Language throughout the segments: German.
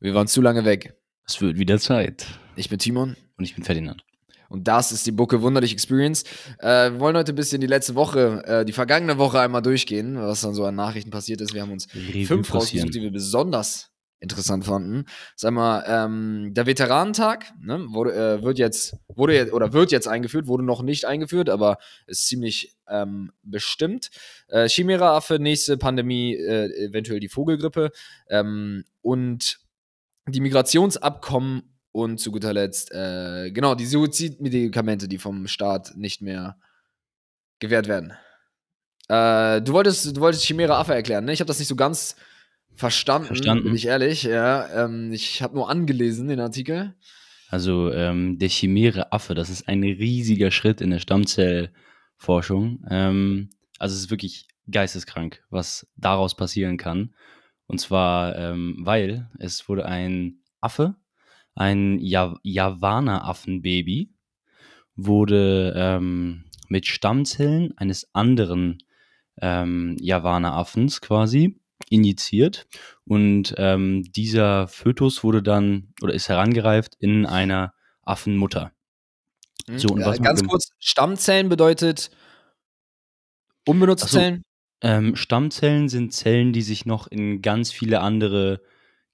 Wir waren zu lange weg. Es wird wieder Zeit. Ich bin Timon. Und ich bin Ferdinand. Und das ist die Bucke Wunderlich Experience. Äh, wir wollen heute ein bisschen die letzte Woche, äh, die vergangene Woche einmal durchgehen, was dann so an Nachrichten passiert ist. Wir haben uns Revue fünf rausgesucht, die wir besonders interessant fanden. Sag mal, ähm, der Veteranentag ne, wurde, äh, wird jetzt, wurde jetzt, oder wird jetzt eingeführt, wurde noch nicht eingeführt, aber ist ziemlich ähm, bestimmt. Äh, Chimera affe nächste Pandemie, äh, eventuell die Vogelgrippe. Ähm, und die Migrationsabkommen und zu guter Letzt, äh, genau, die Suizidmedikamente, die vom Staat nicht mehr gewährt werden. Äh, du wolltest, du wolltest Chimera Affe erklären, ne? Ich habe das nicht so ganz verstanden, verstanden. bin ich ehrlich. Ja, ähm, ich habe nur angelesen den Artikel. Also ähm, der Chimäre Affe, das ist ein riesiger Schritt in der Stammzellforschung. Ähm, also es ist wirklich geisteskrank, was daraus passieren kann. Und zwar, ähm, weil es wurde ein Affe, ein Jav Javana-Affenbaby, wurde ähm, mit Stammzellen eines anderen ähm, Javana-Affens quasi injiziert. Und ähm, dieser Fötus wurde dann oder ist herangereift in einer Affenmutter. Mhm. So, und äh, was ja, ganz kurz, Stammzellen bedeutet unbenutzte so, Zellen? Ähm, Stammzellen sind Zellen, die sich noch in ganz viele andere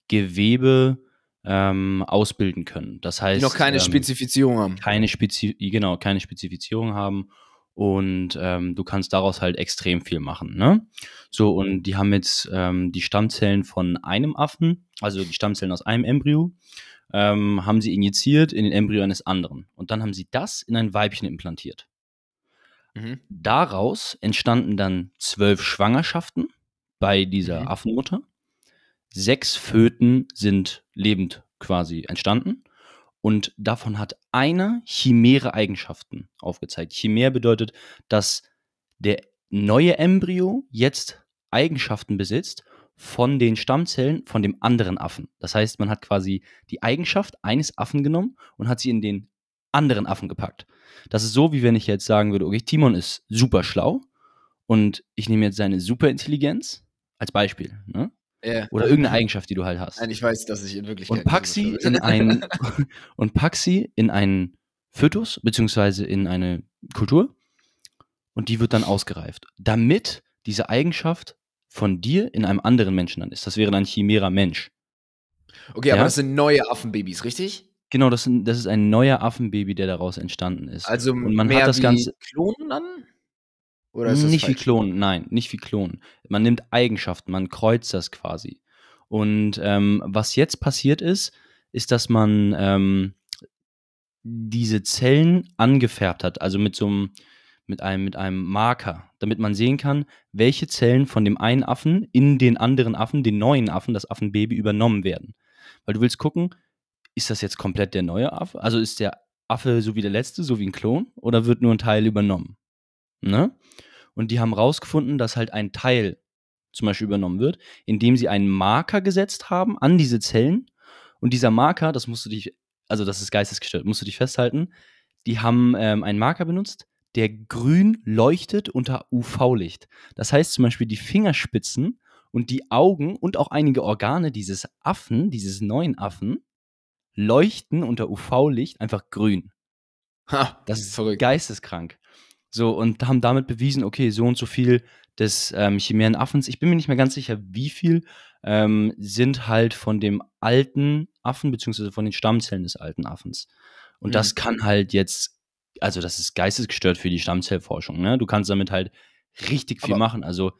Gewebe ähm, ausbilden können. Das heißt, die noch keine ähm, Spezifizierung haben. Keine Spezi genau, keine Spezifizierung haben und ähm, du kannst daraus halt extrem viel machen. Ne? So und mhm. die haben jetzt ähm, die Stammzellen von einem Affen, also die Stammzellen aus einem Embryo, ähm, haben sie injiziert in den Embryo eines anderen und dann haben sie das in ein Weibchen implantiert. Mhm. Daraus entstanden dann zwölf Schwangerschaften bei dieser mhm. Affenmutter. Sechs Föten sind lebend quasi entstanden. Und davon hat einer Chimäre Eigenschaften aufgezeigt. Chimär bedeutet, dass der neue Embryo jetzt Eigenschaften besitzt von den Stammzellen von dem anderen Affen. Das heißt, man hat quasi die Eigenschaft eines Affen genommen und hat sie in den anderen Affen gepackt. Das ist so, wie wenn ich jetzt sagen würde, okay, Timon ist super schlau und ich nehme jetzt seine Superintelligenz als Beispiel, ne? Yeah. Oder irgendeine Eigenschaft, die du halt hast. Nein, ich weiß, dass ich in Wirklichkeit. Und pack sie in einen und pack sie in einen Fötus, beziehungsweise in eine Kultur, und die wird dann ausgereift. Damit diese Eigenschaft von dir in einem anderen Menschen dann ist. Das wäre dann Chimera Mensch. Okay, ja? aber das sind neue Affenbabys, richtig? Genau, das, sind, das ist ein neuer Affenbaby, der daraus entstanden ist. Also und man mehr hat das wie Ganze Klonen dann? Oder ist nicht falsch? wie Klonen, nein, nicht wie Klonen. Man nimmt Eigenschaften, man kreuzt das quasi. Und ähm, was jetzt passiert ist, ist, dass man ähm, diese Zellen angefärbt hat, also mit so einem, mit einem, mit einem Marker, damit man sehen kann, welche Zellen von dem einen Affen in den anderen Affen, den neuen Affen, das Affenbaby, übernommen werden. Weil du willst gucken, ist das jetzt komplett der neue Affe? Also ist der Affe so wie der letzte, so wie ein Klon? Oder wird nur ein Teil übernommen? Ne? Und die haben rausgefunden, dass halt ein Teil zum Beispiel übernommen wird, indem sie einen Marker gesetzt haben an diese Zellen. Und dieser Marker, das musst du dich, also das ist geistesgestört, musst du dich festhalten, die haben ähm, einen Marker benutzt, der grün leuchtet unter UV-Licht. Das heißt zum Beispiel die Fingerspitzen und die Augen und auch einige Organe dieses Affen, dieses neuen Affen, leuchten unter UV-Licht einfach grün. Ha, das ist verrückt. geisteskrank. So, und haben damit bewiesen, okay, so und so viel des ähm, Chimärenaffens, ich bin mir nicht mehr ganz sicher, wie viel, ähm, sind halt von dem alten Affen, beziehungsweise von den Stammzellen des alten Affens. Und mhm. das kann halt jetzt, also das ist geistesgestört für die Stammzellforschung, ne? Du kannst damit halt richtig viel Aber machen. Also,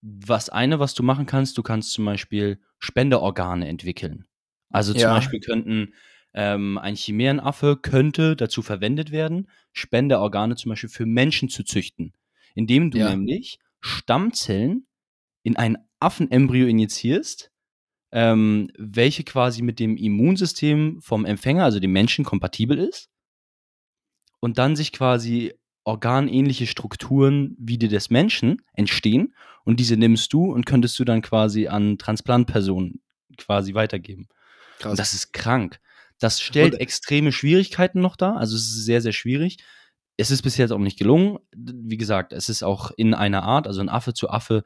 was eine, was du machen kannst, du kannst zum Beispiel Spenderorgane entwickeln. Also zum ja. Beispiel könnten ähm, ein Chimärenaffe könnte dazu verwendet werden, Spenderorgane zum Beispiel für Menschen zu züchten, indem du ja. nämlich Stammzellen in ein Affenembryo injizierst, ähm, welche quasi mit dem Immunsystem vom Empfänger, also dem Menschen, kompatibel ist und dann sich quasi organähnliche Strukturen wie die des Menschen entstehen und diese nimmst du und könntest du dann quasi an Transplantpersonen quasi weitergeben. Krass. das ist krank. Das stellt extreme Schwierigkeiten noch dar. Also es ist sehr, sehr schwierig. Es ist bis jetzt auch nicht gelungen. Wie gesagt, es ist auch in einer Art, also ein Affe zu Affe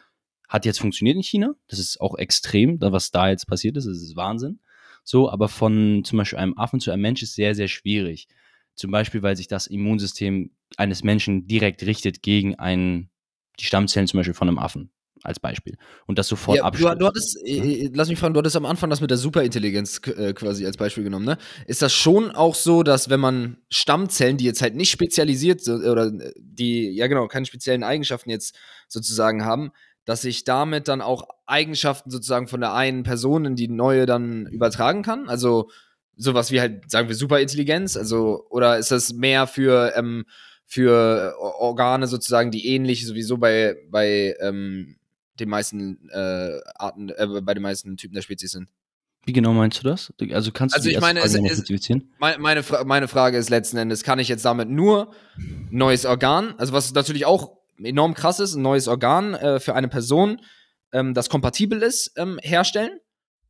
hat jetzt funktioniert in China. Das ist auch extrem, was da jetzt passiert ist. Das ist Wahnsinn. So, aber von zum Beispiel einem Affen zu einem Mensch ist sehr, sehr schwierig. Zum Beispiel, weil sich das Immunsystem eines Menschen direkt richtet gegen einen, die Stammzellen zum Beispiel von einem Affen als Beispiel. Und das sofort ja, du, du, hattest, äh, äh, lass mich fragen, du hattest am Anfang das mit der Superintelligenz äh, quasi als Beispiel genommen, ne? Ist das schon auch so, dass wenn man Stammzellen, die jetzt halt nicht spezialisiert sind äh, oder äh, die, ja genau, keine speziellen Eigenschaften jetzt sozusagen haben, dass ich damit dann auch Eigenschaften sozusagen von der einen Person in die neue dann übertragen kann? Also sowas wie halt, sagen wir, Superintelligenz, also, oder ist das mehr für, ähm, für Organe sozusagen, die ähnlich sowieso bei, bei ähm, den meisten äh, Arten, äh, bei den meisten Typen der Spezies sind. Wie genau meinst du das? Also kannst du also die ich meine, Frage es, spezifizieren? Meine, meine, Fra meine Frage ist letzten Endes, kann ich jetzt damit nur neues Organ, also was natürlich auch enorm krass ist, ein neues Organ äh, für eine Person, ähm, das kompatibel ist, ähm, herstellen?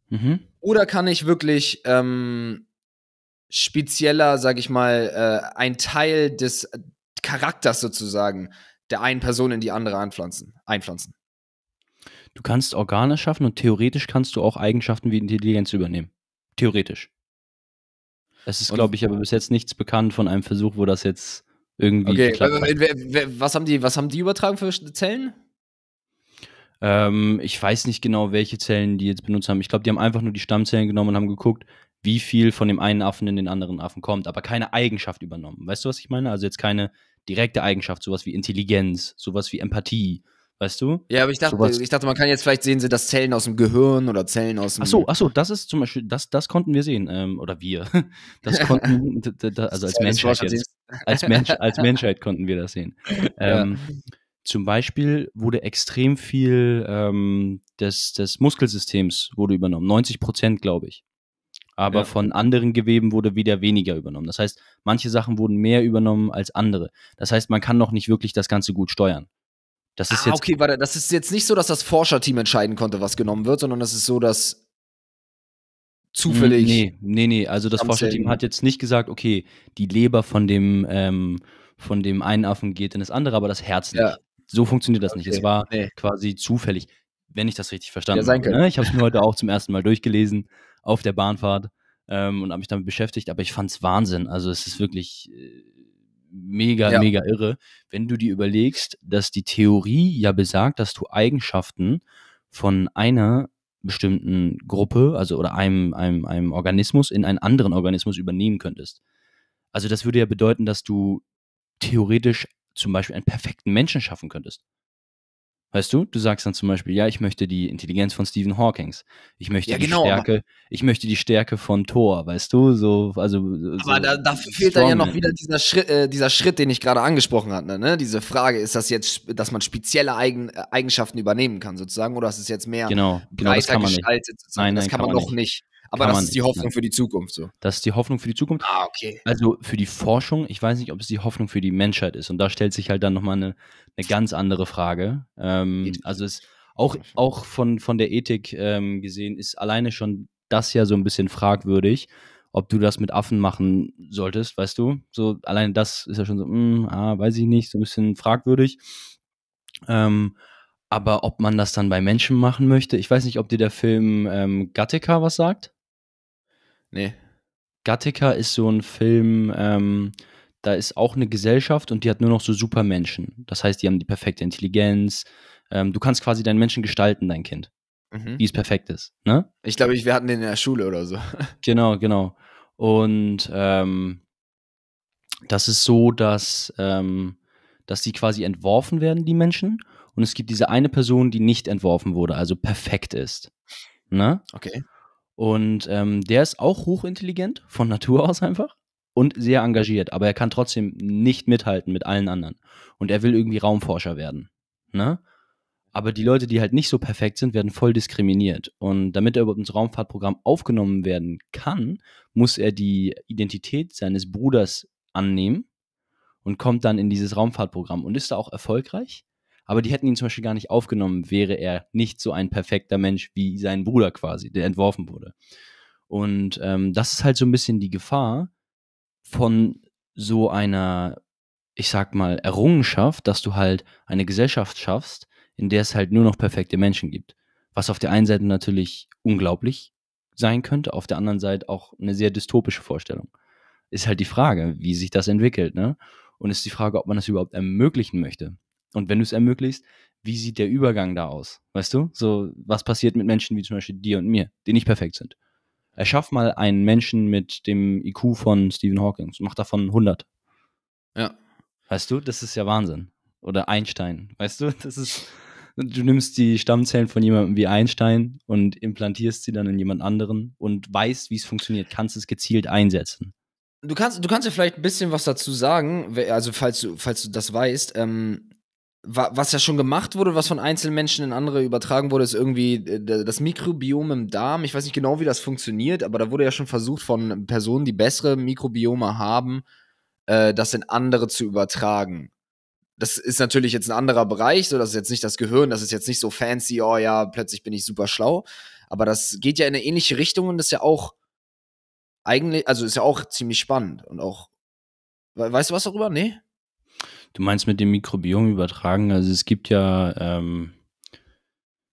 Mhm. Oder kann ich wirklich ähm, spezieller, sag ich mal, äh, ein Teil des Charakters sozusagen der einen Person in die andere einpflanzen? einpflanzen? Du kannst Organe schaffen und theoretisch kannst du auch Eigenschaften wie Intelligenz übernehmen. Theoretisch. Es ist, glaube ich, aber bis jetzt nichts bekannt von einem Versuch, wo das jetzt irgendwie. Okay, hat. was haben die, was haben die übertragen für Zellen? Ähm, ich weiß nicht genau, welche Zellen die jetzt benutzt haben. Ich glaube, die haben einfach nur die Stammzellen genommen und haben geguckt, wie viel von dem einen Affen in den anderen Affen kommt, aber keine Eigenschaft übernommen. Weißt du, was ich meine? Also jetzt keine direkte Eigenschaft, sowas wie Intelligenz, sowas wie Empathie, Weißt du? Ja, aber ich dachte, Sowas. ich dachte, man kann jetzt vielleicht sehen, dass Zellen aus dem Gehirn oder Zellen aus dem. Ach so, ach so, das ist zum Beispiel, das, das konnten wir sehen, ähm, oder wir. Das konnten, also als Menschheit jetzt, als, Mensch, als Menschheit konnten wir das sehen. Ähm, ja. Zum Beispiel wurde extrem viel ähm, des, des Muskelsystems wurde übernommen, 90 Prozent, glaube ich. Aber ja. von anderen Geweben wurde wieder weniger übernommen. Das heißt, manche Sachen wurden mehr übernommen als andere. Das heißt, man kann noch nicht wirklich das Ganze gut steuern. Das ist ah, jetzt. Okay, warte, das ist jetzt nicht so, dass das Forscherteam entscheiden konnte, was genommen wird, sondern das ist so, dass hm, zufällig. Nee, nee, nee. Also das Forscherteam hat jetzt nicht gesagt, okay, die Leber von dem, ähm, von dem einen Affen geht in das andere, aber das Herz ja. nicht. So funktioniert das okay. nicht. Es war nee. quasi zufällig, wenn ich das richtig verstanden ja, sein habe. Ne? Ich habe es mir heute auch zum ersten Mal durchgelesen auf der Bahnfahrt ähm, und habe mich damit beschäftigt, aber ich fand es Wahnsinn. Also es ist wirklich. Äh, mega, ja. mega irre, wenn du dir überlegst, dass die Theorie ja besagt, dass du Eigenschaften von einer bestimmten Gruppe, also oder einem, einem, einem Organismus in einen anderen Organismus übernehmen könntest. Also das würde ja bedeuten, dass du theoretisch zum Beispiel einen perfekten Menschen schaffen könntest. Weißt du, du sagst dann zum Beispiel, ja, ich möchte die Intelligenz von Stephen Hawkings. Ich möchte ja, die genau, Stärke, ich möchte die Stärke von Thor, weißt du? So, also, aber da, dafür fehlt dann ja noch wieder dieser Schritt, äh, dieser Schritt, den ich gerade angesprochen hatte, ne? Diese Frage, ist das jetzt, dass man spezielle Eigen, äh, Eigenschaften übernehmen kann, sozusagen, oder ist es jetzt mehr genau, genau, breiter gestaltet? Nein, nein, das kann, kann man, man noch nicht. nicht. Aber das ist die ne? Hoffnung sagen. für die Zukunft so. Das ist die Hoffnung für die Zukunft. Ah, okay. Also für die Forschung, ich weiß nicht, ob es die Hoffnung für die Menschheit ist. Und da stellt sich halt dann nochmal eine, eine ganz andere Frage. Ähm, also es auch, auch von, von der Ethik ähm, gesehen ist alleine schon das ja so ein bisschen fragwürdig, ob du das mit Affen machen solltest, weißt du? So, alleine das ist ja schon so, mh, hm, ah, weiß ich nicht, so ein bisschen fragwürdig. Ähm, aber ob man das dann bei Menschen machen möchte, ich weiß nicht, ob dir der Film ähm, Gattaca was sagt. Nee. Gattica ist so ein Film, ähm, da ist auch eine Gesellschaft und die hat nur noch so Supermenschen. Das heißt, die haben die perfekte Intelligenz. Ähm, du kannst quasi deinen Menschen gestalten, dein Kind. Mhm. Wie es perfekt ist. Ne? Ich glaube, wir hatten den in der Schule oder so. Genau, genau. Und ähm, das ist so, dass, ähm, dass die quasi entworfen werden, die Menschen. Und es gibt diese eine Person, die nicht entworfen wurde, also perfekt ist. Ne? Okay. Und ähm, der ist auch hochintelligent, von Natur aus einfach, und sehr engagiert, aber er kann trotzdem nicht mithalten mit allen anderen. Und er will irgendwie Raumforscher werden. Ne? Aber die Leute, die halt nicht so perfekt sind, werden voll diskriminiert. Und damit er überhaupt ins Raumfahrtprogramm aufgenommen werden kann, muss er die Identität seines Bruders annehmen und kommt dann in dieses Raumfahrtprogramm und ist da auch erfolgreich aber die hätten ihn zum Beispiel gar nicht aufgenommen, wäre er nicht so ein perfekter Mensch wie sein Bruder quasi, der entworfen wurde. Und ähm, das ist halt so ein bisschen die Gefahr von so einer, ich sag mal, Errungenschaft, dass du halt eine Gesellschaft schaffst, in der es halt nur noch perfekte Menschen gibt. Was auf der einen Seite natürlich unglaublich sein könnte, auf der anderen Seite auch eine sehr dystopische Vorstellung. Ist halt die Frage, wie sich das entwickelt, ne? Und ist die Frage, ob man das überhaupt ermöglichen möchte. Und wenn du es ermöglicht, wie sieht der Übergang da aus? Weißt du? So, was passiert mit Menschen wie zum Beispiel dir und mir, die nicht perfekt sind? Erschaff mal einen Menschen mit dem IQ von Stephen Hawking. Mach davon 100. Ja. Weißt du, das ist ja Wahnsinn. Oder Einstein. Weißt du, das ist. Du nimmst die Stammzellen von jemandem wie Einstein und implantierst sie dann in jemand anderen und weißt, wie es funktioniert. Kannst es gezielt einsetzen. Du kannst, du kannst ja vielleicht ein bisschen was dazu sagen, also falls du, falls du das weißt. Ähm, was ja schon gemacht wurde, was von Einzelmenschen in andere übertragen wurde, ist irgendwie äh, das Mikrobiom im Darm. Ich weiß nicht genau, wie das funktioniert, aber da wurde ja schon versucht von Personen, die bessere Mikrobiome haben, äh, das in andere zu übertragen. Das ist natürlich jetzt ein anderer Bereich, so das ist jetzt nicht das Gehirn, das ist jetzt nicht so fancy, oh ja, plötzlich bin ich super schlau, aber das geht ja in eine ähnliche Richtung und ist ja auch eigentlich, also ist ja auch ziemlich spannend und auch, weißt du was darüber? Nee? Du meinst mit dem Mikrobiom übertragen? Also es gibt ja, ähm,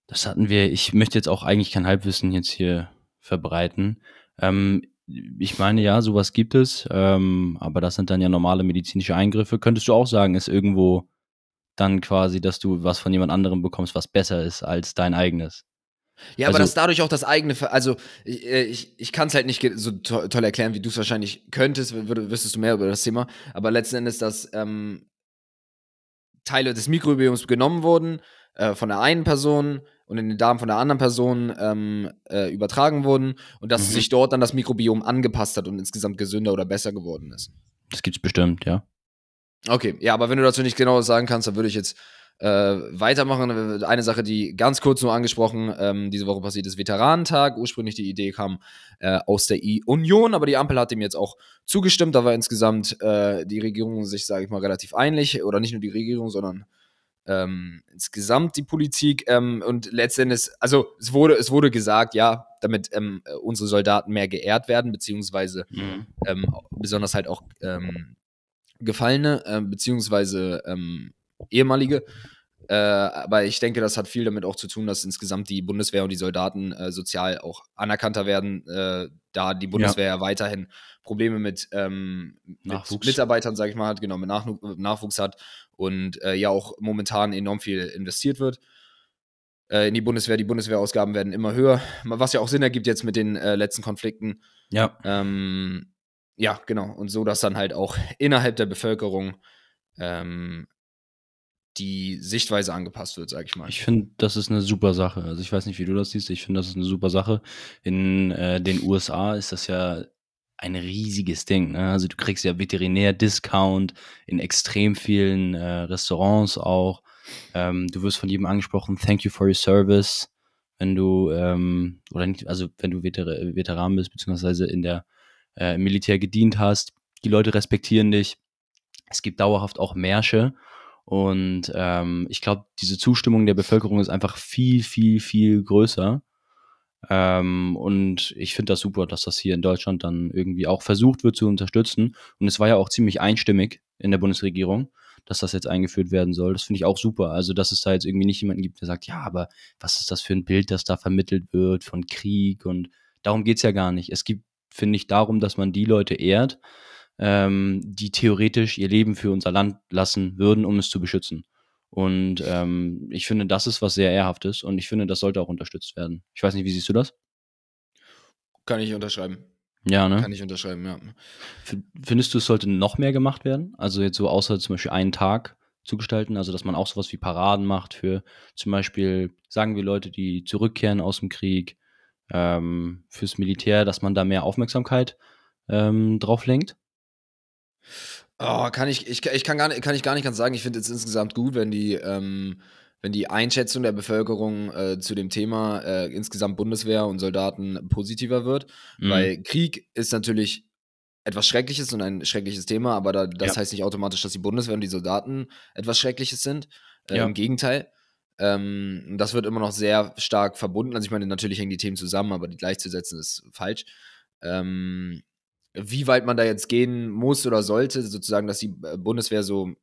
das hatten wir, ich möchte jetzt auch eigentlich kein Halbwissen jetzt hier verbreiten. Ähm, ich meine, ja, sowas gibt es, ähm, aber das sind dann ja normale medizinische Eingriffe. Könntest du auch sagen, ist irgendwo dann quasi, dass du was von jemand anderem bekommst, was besser ist als dein eigenes? Ja, also, aber dass dadurch auch das eigene, also äh, ich, ich, kann es halt nicht so toll erklären, wie du es wahrscheinlich könntest, würdest, wüsstest du mehr über das Thema, aber letzten Endes, dass ähm, Teile des Mikrobioms genommen wurden äh, von der einen Person und in den Darm von der anderen Person ähm, äh, übertragen wurden und dass mhm. sich dort dann das Mikrobiom angepasst hat und insgesamt gesünder oder besser geworden ist. Das gibt es bestimmt, ja. Okay, ja, aber wenn du dazu nicht genau sagen kannst, dann würde ich jetzt äh, weitermachen. Eine Sache, die ganz kurz nur angesprochen ähm, diese Woche passiert ist, Veteranentag. Ursprünglich die Idee kam äh, aus der I Union, aber die Ampel hat dem jetzt auch zugestimmt. Da war insgesamt äh, die Regierung sich, sage ich mal, relativ einig. Oder nicht nur die Regierung, sondern ähm, insgesamt die Politik ähm, und letztendlich, also es wurde, es wurde gesagt, ja, damit ähm, unsere Soldaten mehr geehrt werden, beziehungsweise mhm. Ähm, besonders halt auch ähm, Gefallene, äh, beziehungsweise ähm, ehemalige. Äh, aber ich denke, das hat viel damit auch zu tun, dass insgesamt die Bundeswehr und die Soldaten äh, sozial auch anerkannter werden, äh, da die Bundeswehr ja. weiterhin Probleme mit, ähm, mit Mitarbeitern, sage ich mal, hat, genau, mit Nach Nachwuchs hat und äh, ja auch momentan enorm viel investiert wird äh, in die Bundeswehr. Die Bundeswehrausgaben werden immer höher, was ja auch Sinn ergibt jetzt mit den äh, letzten Konflikten. Ja. Ähm, ja, genau. Und so, dass dann halt auch innerhalb der Bevölkerung ähm, die Sichtweise angepasst wird, sage ich mal. Ich finde, das ist eine super Sache. Also ich weiß nicht, wie du das siehst. Ich finde, das ist eine super Sache. In äh, den USA ist das ja ein riesiges Ding. Ne? Also du kriegst ja Veterinär-Discount in extrem vielen äh, Restaurants auch. Ähm, du wirst von jedem angesprochen, thank you for your service. Wenn du, ähm, oder nicht, also wenn du Veter äh, Veteran bist, beziehungsweise in der äh, Militär gedient hast, die Leute respektieren dich. Es gibt dauerhaft auch Märsche und ähm, ich glaube, diese Zustimmung der Bevölkerung ist einfach viel, viel, viel größer. Ähm, und ich finde das super, dass das hier in Deutschland dann irgendwie auch versucht wird zu unterstützen. Und es war ja auch ziemlich einstimmig in der Bundesregierung, dass das jetzt eingeführt werden soll. Das finde ich auch super. Also, dass es da jetzt irgendwie nicht jemanden gibt, der sagt, ja, aber was ist das für ein Bild, das da vermittelt wird von Krieg? Und darum geht es ja gar nicht. Es gibt, finde ich, darum, dass man die Leute ehrt, ähm, die theoretisch ihr Leben für unser Land lassen würden, um es zu beschützen. Und ähm, ich finde, das ist was sehr Ehrhaftes und ich finde, das sollte auch unterstützt werden. Ich weiß nicht, wie siehst du das? Kann ich unterschreiben. Ja, ne? Kann ich unterschreiben, ja. Findest du, es sollte noch mehr gemacht werden? Also jetzt so außer zum Beispiel einen Tag zu gestalten, also dass man auch sowas wie Paraden macht für zum Beispiel, sagen wir Leute, die zurückkehren aus dem Krieg, ähm, fürs Militär, dass man da mehr Aufmerksamkeit ähm, drauf lenkt? Oh, kann ich, ich, ich kann, gar nicht, kann ich gar nicht ganz sagen. Ich finde es insgesamt gut, wenn die, ähm, wenn die Einschätzung der Bevölkerung äh, zu dem Thema äh, insgesamt Bundeswehr und Soldaten positiver wird. Mhm. Weil Krieg ist natürlich etwas Schreckliches und ein schreckliches Thema, aber da, das ja. heißt nicht automatisch, dass die Bundeswehr und die Soldaten etwas Schreckliches sind. Äh, ja. Im Gegenteil. Ähm, das wird immer noch sehr stark verbunden. Also ich meine, natürlich hängen die Themen zusammen, aber die gleichzusetzen ist falsch. Ähm, wie weit man da jetzt gehen muss oder sollte, sozusagen, dass die äh, Bundeswehr so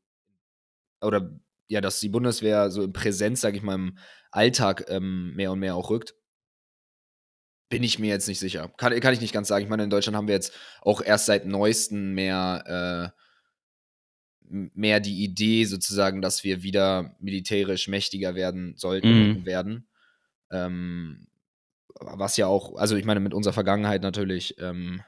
oder ja, dass die Bundeswehr so in Präsenz, sag ich mal, im Alltag ähm, mehr und mehr auch rückt, bin ich mir jetzt nicht sicher. Kann, kann ich nicht ganz sagen. Ich meine, in Deutschland haben wir jetzt auch erst seit neuestem mehr, äh, mehr die Idee sozusagen, dass wir wieder militärisch mächtiger werden sollten mhm. werden. Ähm, was ja auch, also ich meine, mit unserer Vergangenheit natürlich ähm,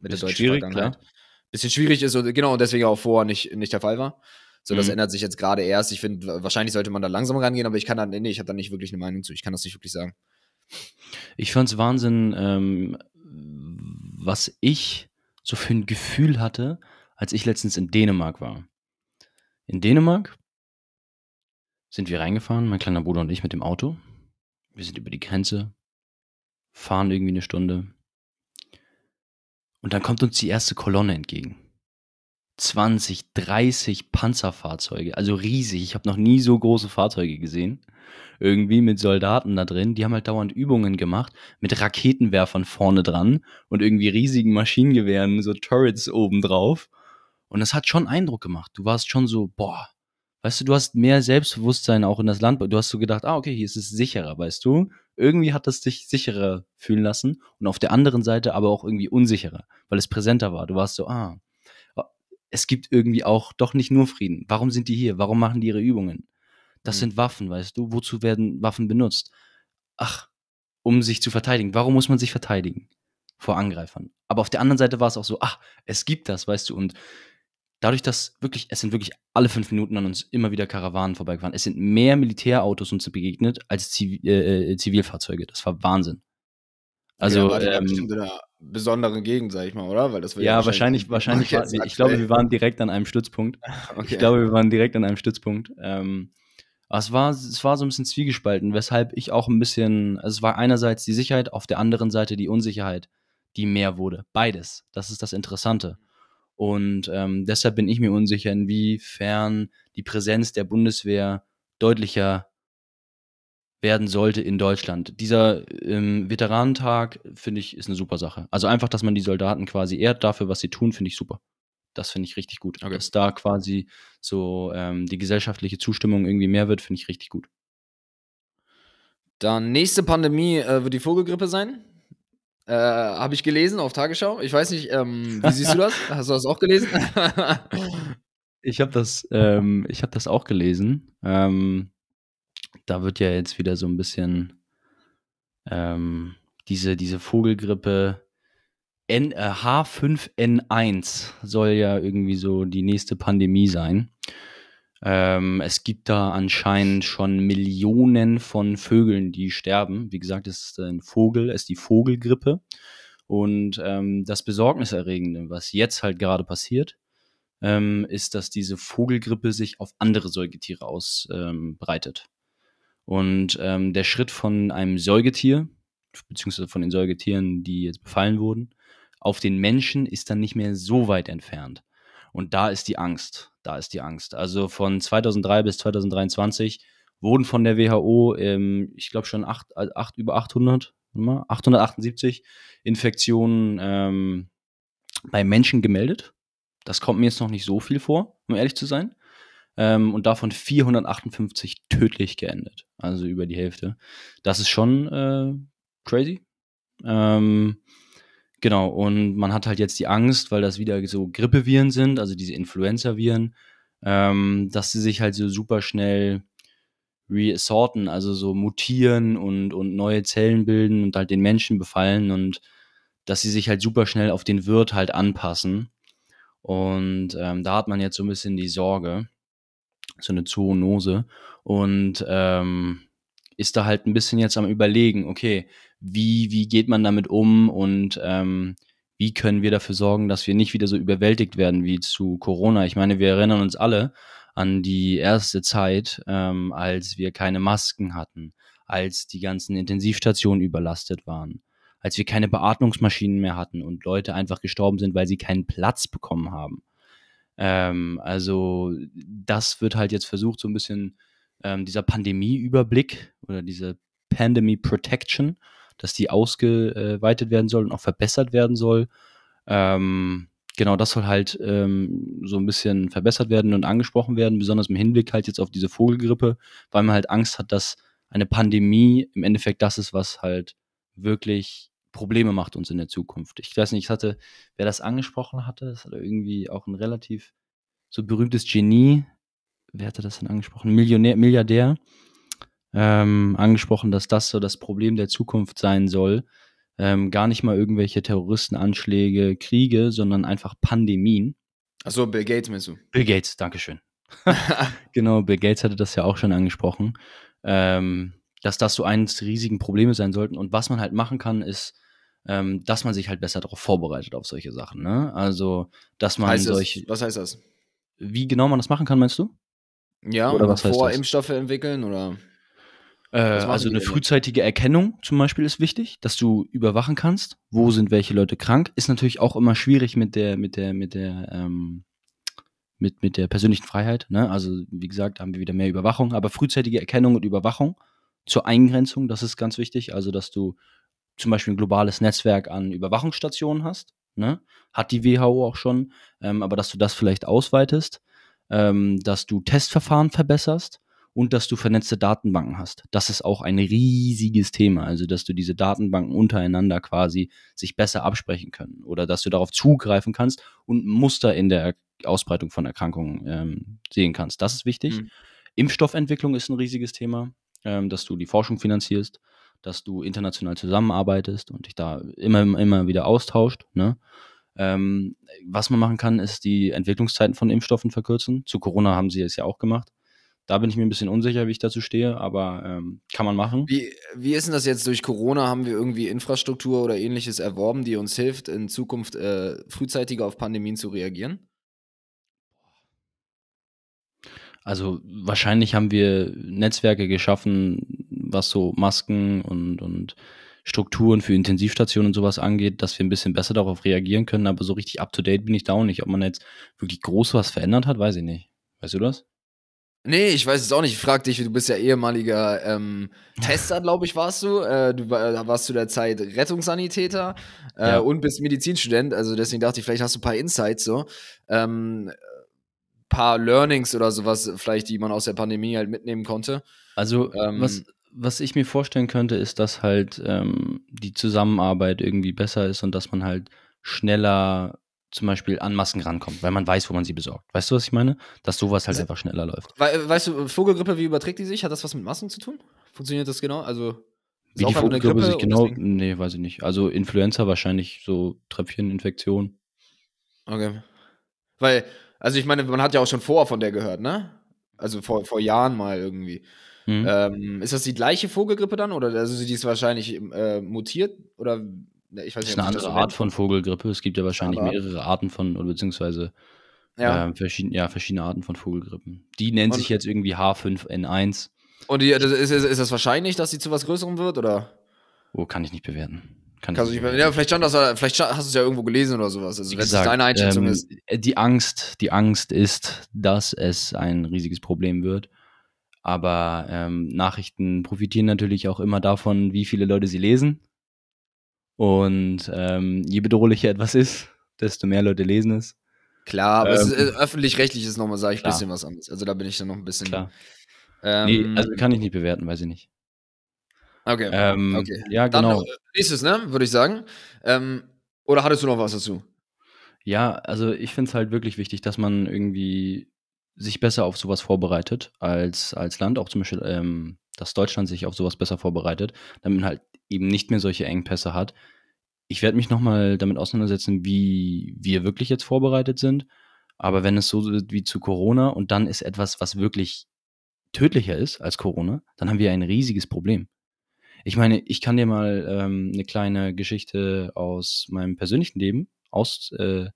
mit der deutschen schwierig, Vergangenheit. Klar. Bisschen schwierig ist, genau, und deswegen auch vorher nicht, nicht der Fall war. So, das mhm. ändert sich jetzt gerade erst. Ich finde, wahrscheinlich sollte man da langsam rangehen, aber ich kann da, nee, ich habe da nicht wirklich eine Meinung zu. Ich kann das nicht wirklich sagen. Ich fand es Wahnsinn, ähm, was ich so für ein Gefühl hatte, als ich letztens in Dänemark war. In Dänemark sind wir reingefahren, mein kleiner Bruder und ich mit dem Auto. Wir sind über die Grenze, fahren irgendwie eine Stunde, und dann kommt uns die erste Kolonne entgegen. 20, 30 Panzerfahrzeuge, also riesig. Ich habe noch nie so große Fahrzeuge gesehen. Irgendwie mit Soldaten da drin. Die haben halt dauernd Übungen gemacht mit Raketenwerfern vorne dran und irgendwie riesigen Maschinengewehren, so Turrets obendrauf. Und das hat schon Eindruck gemacht. Du warst schon so, boah, weißt du, du hast mehr Selbstbewusstsein auch in das Land. Du hast so gedacht, ah, okay, hier ist es sicherer, weißt du? irgendwie hat es dich sicherer fühlen lassen und auf der anderen Seite aber auch irgendwie unsicherer, weil es präsenter war. Du warst so, ah, oh, es gibt irgendwie auch doch nicht nur Frieden. Warum sind die hier? Warum machen die ihre Übungen? Das mhm. sind Waffen, weißt du? Wozu werden Waffen benutzt? Ach, um sich zu verteidigen. Warum muss man sich verteidigen? Vor Angreifern. Aber auf der anderen Seite war es auch so, ah, es gibt das, weißt du, und dadurch, dass wirklich, es sind wirklich alle fünf Minuten an uns immer wieder Karawanen vorbeigefahren. Es sind mehr Militärautos uns begegnet als Ziv äh, äh, Zivilfahrzeuge. Das war Wahnsinn. Also ja, ähm, in einer besonderen Gegend, sag ich mal, oder? Weil das ja, ja, wahrscheinlich, wahrscheinlich. War, ich glaube, wir waren direkt an einem Stützpunkt. Okay. Ich glaube, wir waren direkt an einem Stützpunkt. Ähm, es war, es war so ein bisschen zwiegespalten, weshalb ich auch ein bisschen, also es war einerseits die Sicherheit, auf der anderen Seite die Unsicherheit, die mehr wurde. Beides. Das ist das Interessante. Und ähm, deshalb bin ich mir unsicher, inwiefern die Präsenz der Bundeswehr deutlicher werden sollte in Deutschland. Dieser ähm, Veteranentag, finde ich, ist eine super Sache. Also einfach, dass man die Soldaten quasi ehrt dafür, was sie tun, finde ich super. Das finde ich richtig gut. Okay. Dass da quasi so ähm, die gesellschaftliche Zustimmung irgendwie mehr wird, finde ich richtig gut. Dann nächste Pandemie äh, wird die Vogelgrippe sein. Äh, habe ich gelesen auf Tagesschau. Ich weiß nicht, ähm, wie siehst du das? Hast du das auch gelesen? ich habe das, ähm, ich hab das auch gelesen. Ähm, da wird ja jetzt wieder so ein bisschen ähm, diese, diese Vogelgrippe N, äh, H5N1 soll ja irgendwie so die nächste Pandemie sein. Ähm, es gibt da anscheinend schon Millionen von Vögeln, die sterben. Wie gesagt, es ist ein Vogel, es ist die Vogelgrippe. Und ähm, das Besorgniserregende, was jetzt halt gerade passiert, ähm, ist, dass diese Vogelgrippe sich auf andere Säugetiere ausbreitet. Ähm, Und ähm, der Schritt von einem Säugetier, beziehungsweise von den Säugetieren, die jetzt befallen wurden, auf den Menschen ist dann nicht mehr so weit entfernt. Und da ist die Angst da ist die Angst. Also von 2003 bis 2023 wurden von der WHO, ähm, ich glaube schon acht, also acht, über 800, 878 Infektionen ähm, bei Menschen gemeldet. Das kommt mir jetzt noch nicht so viel vor, um ehrlich zu sein. Ähm, und davon 458 tödlich geendet, also über die Hälfte. Das ist schon äh, crazy. Ähm, Genau, und man hat halt jetzt die Angst, weil das wieder so Grippeviren sind, also diese Influenza-Viren, ähm, dass sie sich halt so super schnell reassorten, also so mutieren und, und neue Zellen bilden und halt den Menschen befallen und dass sie sich halt super schnell auf den Wirt halt anpassen. Und ähm, da hat man jetzt so ein bisschen die Sorge, so eine Zoonose. Und ähm, ist da halt ein bisschen jetzt am Überlegen, okay, wie, wie geht man damit um und ähm, wie können wir dafür sorgen, dass wir nicht wieder so überwältigt werden wie zu Corona. Ich meine, wir erinnern uns alle an die erste Zeit, ähm, als wir keine Masken hatten, als die ganzen Intensivstationen überlastet waren, als wir keine Beatmungsmaschinen mehr hatten und Leute einfach gestorben sind, weil sie keinen Platz bekommen haben. Ähm, also das wird halt jetzt versucht, so ein bisschen ähm, dieser Pandemie-Überblick oder diese Pandemie Protection dass die ausgeweitet werden soll und auch verbessert werden soll. Ähm, genau, das soll halt ähm, so ein bisschen verbessert werden und angesprochen werden, besonders im Hinblick halt jetzt auf diese Vogelgrippe, weil man halt Angst hat, dass eine Pandemie im Endeffekt das ist, was halt wirklich Probleme macht uns in der Zukunft. Ich weiß nicht, ich hatte, wer das angesprochen hatte, das hat irgendwie auch ein relativ so berühmtes Genie, wer hatte das denn angesprochen? Millionär, Milliardär, ähm, angesprochen, dass das so das Problem der Zukunft sein soll. Ähm, gar nicht mal irgendwelche Terroristenanschläge, Kriege, sondern einfach Pandemien. Achso, Bill Gates meinst du? Bill Gates, Dankeschön. genau, Bill Gates hatte das ja auch schon angesprochen, ähm, dass das so eines der riesigen Probleme sein sollten. Und was man halt machen kann, ist, ähm, dass man sich halt besser darauf vorbereitet auf solche Sachen. Ne? Also, dass man heißt solche. Das? Was heißt das? Wie genau man das machen kann, meinst du? Ja, oder was heißt das? Impfstoffe entwickeln oder? Äh, also eine frühzeitige Erkennung zum Beispiel ist wichtig, dass du überwachen kannst, wo mhm. sind welche Leute krank, ist natürlich auch immer schwierig mit der, mit der, mit der, ähm, mit, mit der persönlichen Freiheit. Ne? Also wie gesagt, haben wir wieder mehr Überwachung, aber frühzeitige Erkennung und Überwachung zur Eingrenzung, das ist ganz wichtig. Also dass du zum Beispiel ein globales Netzwerk an Überwachungsstationen hast, ne? hat die WHO auch schon, ähm, aber dass du das vielleicht ausweitest, ähm, dass du Testverfahren verbesserst und dass du vernetzte Datenbanken hast. Das ist auch ein riesiges Thema, also dass du diese Datenbanken untereinander quasi sich besser absprechen können oder dass du darauf zugreifen kannst und Muster in der Ausbreitung von Erkrankungen ähm, sehen kannst. Das ist wichtig. Mhm. Impfstoffentwicklung ist ein riesiges Thema, ähm, dass du die Forschung finanzierst, dass du international zusammenarbeitest und dich da immer, immer wieder austauscht. Ne? Ähm, was man machen kann, ist die Entwicklungszeiten von Impfstoffen verkürzen. Zu Corona haben sie es ja auch gemacht. Da bin ich mir ein bisschen unsicher, wie ich dazu stehe, aber ähm, kann man machen. Wie, wie ist denn das jetzt? Durch Corona haben wir irgendwie Infrastruktur oder ähnliches erworben, die uns hilft, in Zukunft äh, frühzeitiger auf Pandemien zu reagieren? Also wahrscheinlich haben wir Netzwerke geschaffen, was so Masken und, und Strukturen für Intensivstationen und sowas angeht, dass wir ein bisschen besser darauf reagieren können. Aber so richtig up-to-date bin ich da auch nicht. Ob man jetzt wirklich groß was verändert hat, weiß ich nicht. Weißt du das? Nee, ich weiß es auch nicht. Ich frag dich, du bist ja ehemaliger ähm, Tester, glaube ich, warst du. Äh, du war, äh, warst zu der Zeit Rettungssanitäter äh, ja. und bist Medizinstudent. Also deswegen dachte ich, vielleicht hast du ein paar Insights so. Ähm, paar Learnings oder sowas, vielleicht, die man aus der Pandemie halt mitnehmen konnte. Also, ähm, was, was ich mir vorstellen könnte, ist, dass halt ähm, die Zusammenarbeit irgendwie besser ist und dass man halt schneller zum Beispiel an Masken rankommt, weil man weiß, wo man sie besorgt. Weißt du, was ich meine? Dass sowas halt einfach schneller läuft. We weißt du, Vogelgrippe, wie überträgt die sich? Hat das was mit Masken zu tun? Funktioniert das genau? Also wie die Vogelgrippe sich genau? Nee, weiß ich nicht. Also Influenza wahrscheinlich so Tröpfcheninfektion. Okay. Weil, also ich meine, man hat ja auch schon vorher von der gehört, ne? Also vor, vor Jahren mal irgendwie. Mhm. Ähm, ist das die gleiche Vogelgrippe dann? Oder also die ist wahrscheinlich äh, mutiert? Oder Ne, ich weiß nicht, ist eine andere Art von Vogelgrippe. Es gibt ja wahrscheinlich aber mehrere Arten von, oder beziehungsweise ja. Äh, verschiedene, ja, verschiedene Arten von Vogelgrippen. Die nennt und sich jetzt irgendwie H5N1. Und die, also, ist, ist, ist das wahrscheinlich, dass sie zu was Größerem wird, oder? Oh, kann ich nicht bewerten. Kann Kannst du nicht bewerten. Ja, vielleicht, stand das, vielleicht hast du es ja irgendwo gelesen oder sowas. Also, wenn es deine Einschätzung ähm, ist. Die Angst, die Angst ist, dass es ein riesiges Problem wird. Aber ähm, Nachrichten profitieren natürlich auch immer davon, wie viele Leute sie lesen. Und ähm, je bedrohlicher etwas ist, desto mehr Leute lesen es. Klar, aber ähm, äh, öffentlich-rechtlich ist nochmal, sage ich, ein bisschen was anderes. Also da bin ich dann noch ein bisschen. Klar. Ähm, nee, also kann ich nicht bewerten, weiß ich nicht. Okay. Ähm, okay. Ja, dann genau. Äh, nächstes, ne, würde ich sagen. Ähm, oder hattest du noch was dazu? Ja, also ich finde es halt wirklich wichtig, dass man irgendwie sich besser auf sowas vorbereitet als, als Land, auch zum Beispiel, ähm, dass Deutschland sich auf sowas besser vorbereitet, damit halt eben nicht mehr solche Engpässe hat. Ich werde mich nochmal damit auseinandersetzen, wie wir wirklich jetzt vorbereitet sind. Aber wenn es so wird wie zu Corona und dann ist etwas, was wirklich tödlicher ist als Corona, dann haben wir ein riesiges Problem. Ich meine, ich kann dir mal ähm, eine kleine Geschichte aus meinem persönlichen Leben, aus äh,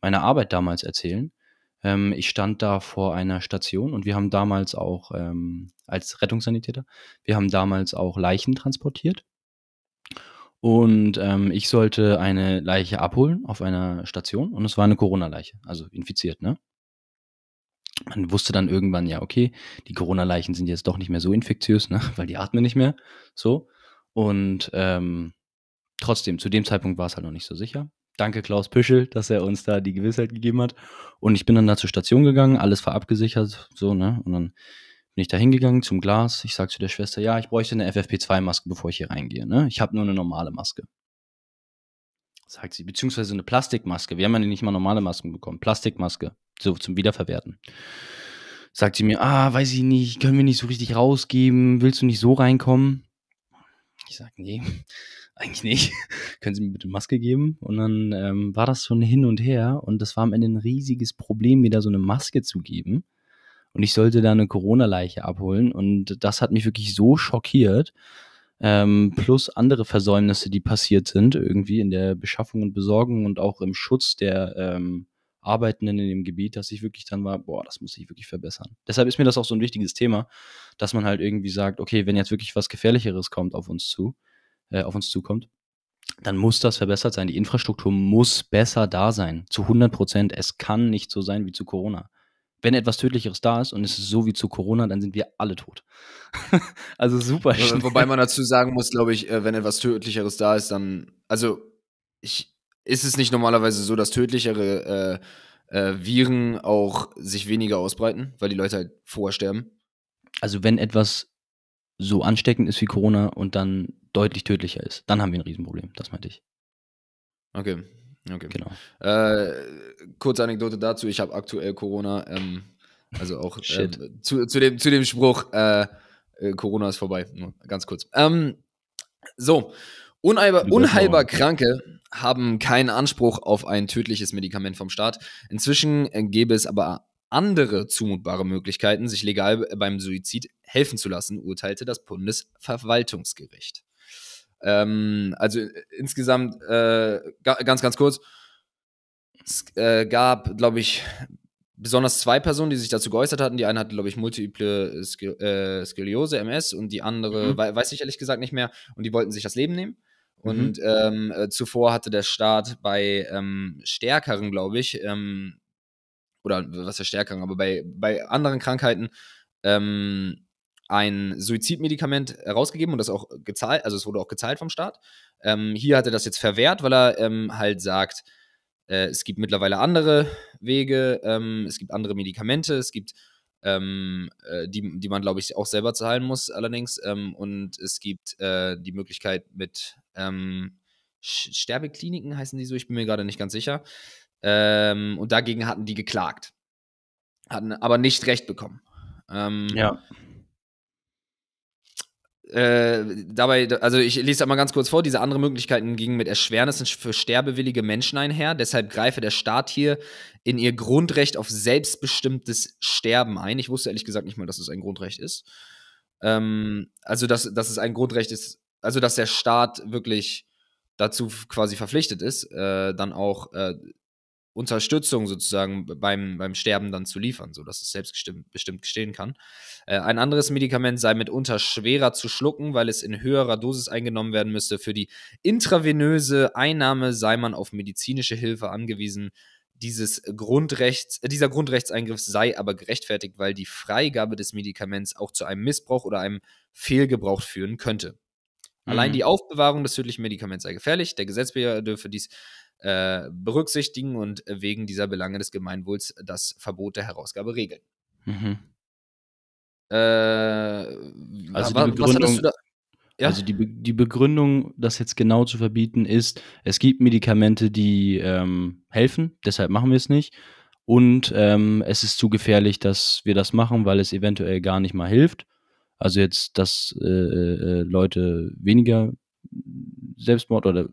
meiner Arbeit damals erzählen. Ähm, ich stand da vor einer Station und wir haben damals auch ähm, als Rettungssanitäter, wir haben damals auch Leichen transportiert und ähm, ich sollte eine Leiche abholen auf einer Station und es war eine Corona-Leiche, also infiziert, ne? Man wusste dann irgendwann, ja, okay, die Corona-Leichen sind jetzt doch nicht mehr so infektiös, ne? Weil die atmen nicht mehr. So. Und ähm, trotzdem, zu dem Zeitpunkt war es halt noch nicht so sicher. Danke Klaus Püschel, dass er uns da die Gewissheit gegeben hat. Und ich bin dann da zur Station gegangen, alles war abgesichert, so, ne? Und dann bin ich da hingegangen zum Glas. Ich sage zu der Schwester, ja, ich bräuchte eine FFP2-Maske, bevor ich hier reingehe. Ne? Ich habe nur eine normale Maske. Sagt sie, beziehungsweise eine Plastikmaske. Wir haben ja nicht mal normale Masken bekommen. Plastikmaske, so zum Wiederverwerten. Sagt sie mir, ah, weiß ich nicht, können wir nicht so richtig rausgeben, willst du nicht so reinkommen? Ich sage, nee, eigentlich nicht. können Sie mir bitte Maske geben? Und dann ähm, war das so ein Hin und Her und das war am Ende ein riesiges Problem, mir da so eine Maske zu geben und ich sollte da eine Corona-Leiche abholen. Und das hat mich wirklich so schockiert. Ähm, plus andere Versäumnisse, die passiert sind, irgendwie in der Beschaffung und Besorgung und auch im Schutz der ähm, Arbeitenden in dem Gebiet, dass ich wirklich dann war, boah, das muss ich wirklich verbessern. Deshalb ist mir das auch so ein wichtiges Thema, dass man halt irgendwie sagt, okay, wenn jetzt wirklich was Gefährlicheres kommt auf uns zu, äh, auf uns zukommt, dann muss das verbessert sein. Die Infrastruktur muss besser da sein. Zu 100 Prozent. Es kann nicht so sein wie zu Corona wenn etwas Tödlicheres da ist und es ist so wie zu Corona, dann sind wir alle tot. also super. Schnell. Wobei man dazu sagen muss, glaube ich, äh, wenn etwas Tödlicheres da ist, dann, also ich, ist es nicht normalerweise so, dass tödlichere äh, äh, Viren auch sich weniger ausbreiten, weil die Leute halt vorher sterben? Also wenn etwas so ansteckend ist wie Corona und dann deutlich tödlicher ist, dann haben wir ein Riesenproblem, das meinte ich. Okay. Okay. Genau. Äh, kurze Anekdote dazu: Ich habe aktuell Corona. Ähm, also auch äh, zu, zu, dem, zu dem Spruch, äh, äh, Corona ist vorbei. Nur ganz kurz. Ähm, so, Unheilbar, unheilbar Kranke haben keinen Anspruch auf ein tödliches Medikament vom Staat. Inzwischen äh, gäbe es aber andere zumutbare Möglichkeiten, sich legal beim Suizid helfen zu lassen, urteilte das Bundesverwaltungsgericht. Ähm, also äh, insgesamt, äh, ganz, ganz kurz, es äh, gab, glaube ich, besonders zwei Personen, die sich dazu geäußert hatten. Die eine hatte, glaube ich, multiple Sk äh, Skoliose, MS, und die andere mhm. we weiß ich ehrlich gesagt nicht mehr. Und die wollten sich das Leben nehmen. Und mhm. ähm, äh, zuvor hatte der Staat bei ähm, Stärkeren, glaube ich, ähm, oder was für Stärkeren, aber bei, bei anderen Krankheiten ähm, ein Suizidmedikament herausgegeben und das auch gezahlt, also es wurde auch gezahlt vom Staat. Ähm, hier hat er das jetzt verwehrt, weil er ähm, halt sagt, äh, es gibt mittlerweile andere Wege, ähm, es gibt andere Medikamente, es gibt, ähm, äh, die, die man, glaube ich, auch selber zahlen muss, allerdings. Ähm, und es gibt äh, die Möglichkeit mit ähm, Sterbekliniken, heißen die so, ich bin mir gerade nicht ganz sicher. und dagegen hatten die geklagt, hatten aber nicht Recht bekommen. ja. Äh, dabei, also ich lese da mal ganz kurz vor, diese anderen Möglichkeiten gingen mit Erschwernissen für sterbewillige Menschen einher, deshalb greife der Staat hier in ihr Grundrecht auf selbstbestimmtes Sterben ein. Ich wusste ehrlich gesagt nicht mal, dass es ein Grundrecht ist. Ähm, also, dass, dass es ein Grundrecht ist, also dass der Staat wirklich dazu quasi verpflichtet ist, äh, dann auch äh, Unterstützung sozusagen beim, beim Sterben dann zu liefern, sodass es selbstbestimmt gestehen kann. Äh, ein anderes Medikament sei mitunter schwerer zu schlucken, weil es in höherer Dosis eingenommen werden müsste. Für die intravenöse Einnahme sei man auf medizinische Hilfe angewiesen. Dieses Grundrechts, äh, dieser Grundrechtseingriff sei aber gerechtfertigt, weil die Freigabe des Medikaments auch zu einem Missbrauch oder einem Fehlgebrauch führen könnte. Allein mhm. die Aufbewahrung des tödlichen Medikaments sei gefährlich. Der Gesetzgeber dürfe dies äh, berücksichtigen und äh, wegen dieser Belange des Gemeinwohls das Verbot der Herausgabe regeln. Mhm. Äh, also war, die Begründung, ja? Also die, Be die Begründung, das jetzt genau zu verbieten, ist, es gibt Medikamente, die ähm, helfen, deshalb machen wir es nicht. Und ähm, es ist zu gefährlich, dass wir das machen, weil es eventuell gar nicht mal hilft. Also jetzt, dass äh, äh, äh Leute weniger Selbstmord oder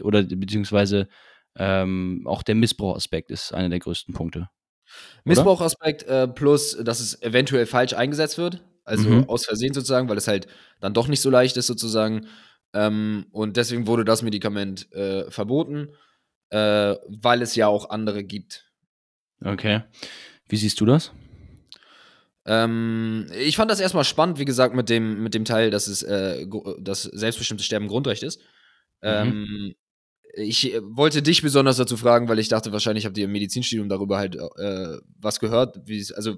oder beziehungsweise ähm, auch der Missbrauchaspekt ist einer der größten Punkte. Missbrauchaspekt äh, plus, dass es eventuell falsch eingesetzt wird, also mhm. aus Versehen sozusagen, weil es halt dann doch nicht so leicht ist sozusagen. Ähm, und deswegen wurde das Medikament äh, verboten, äh, weil es ja auch andere gibt. Okay. Wie siehst du das? Ähm, ich fand das erstmal spannend, wie gesagt, mit dem, mit dem Teil, dass es äh, dass selbstbestimmtes Sterben Grundrecht ist. Mhm. Ähm, ich äh, wollte dich besonders dazu fragen, weil ich dachte, wahrscheinlich habt ihr im Medizinstudium darüber halt äh, was gehört, also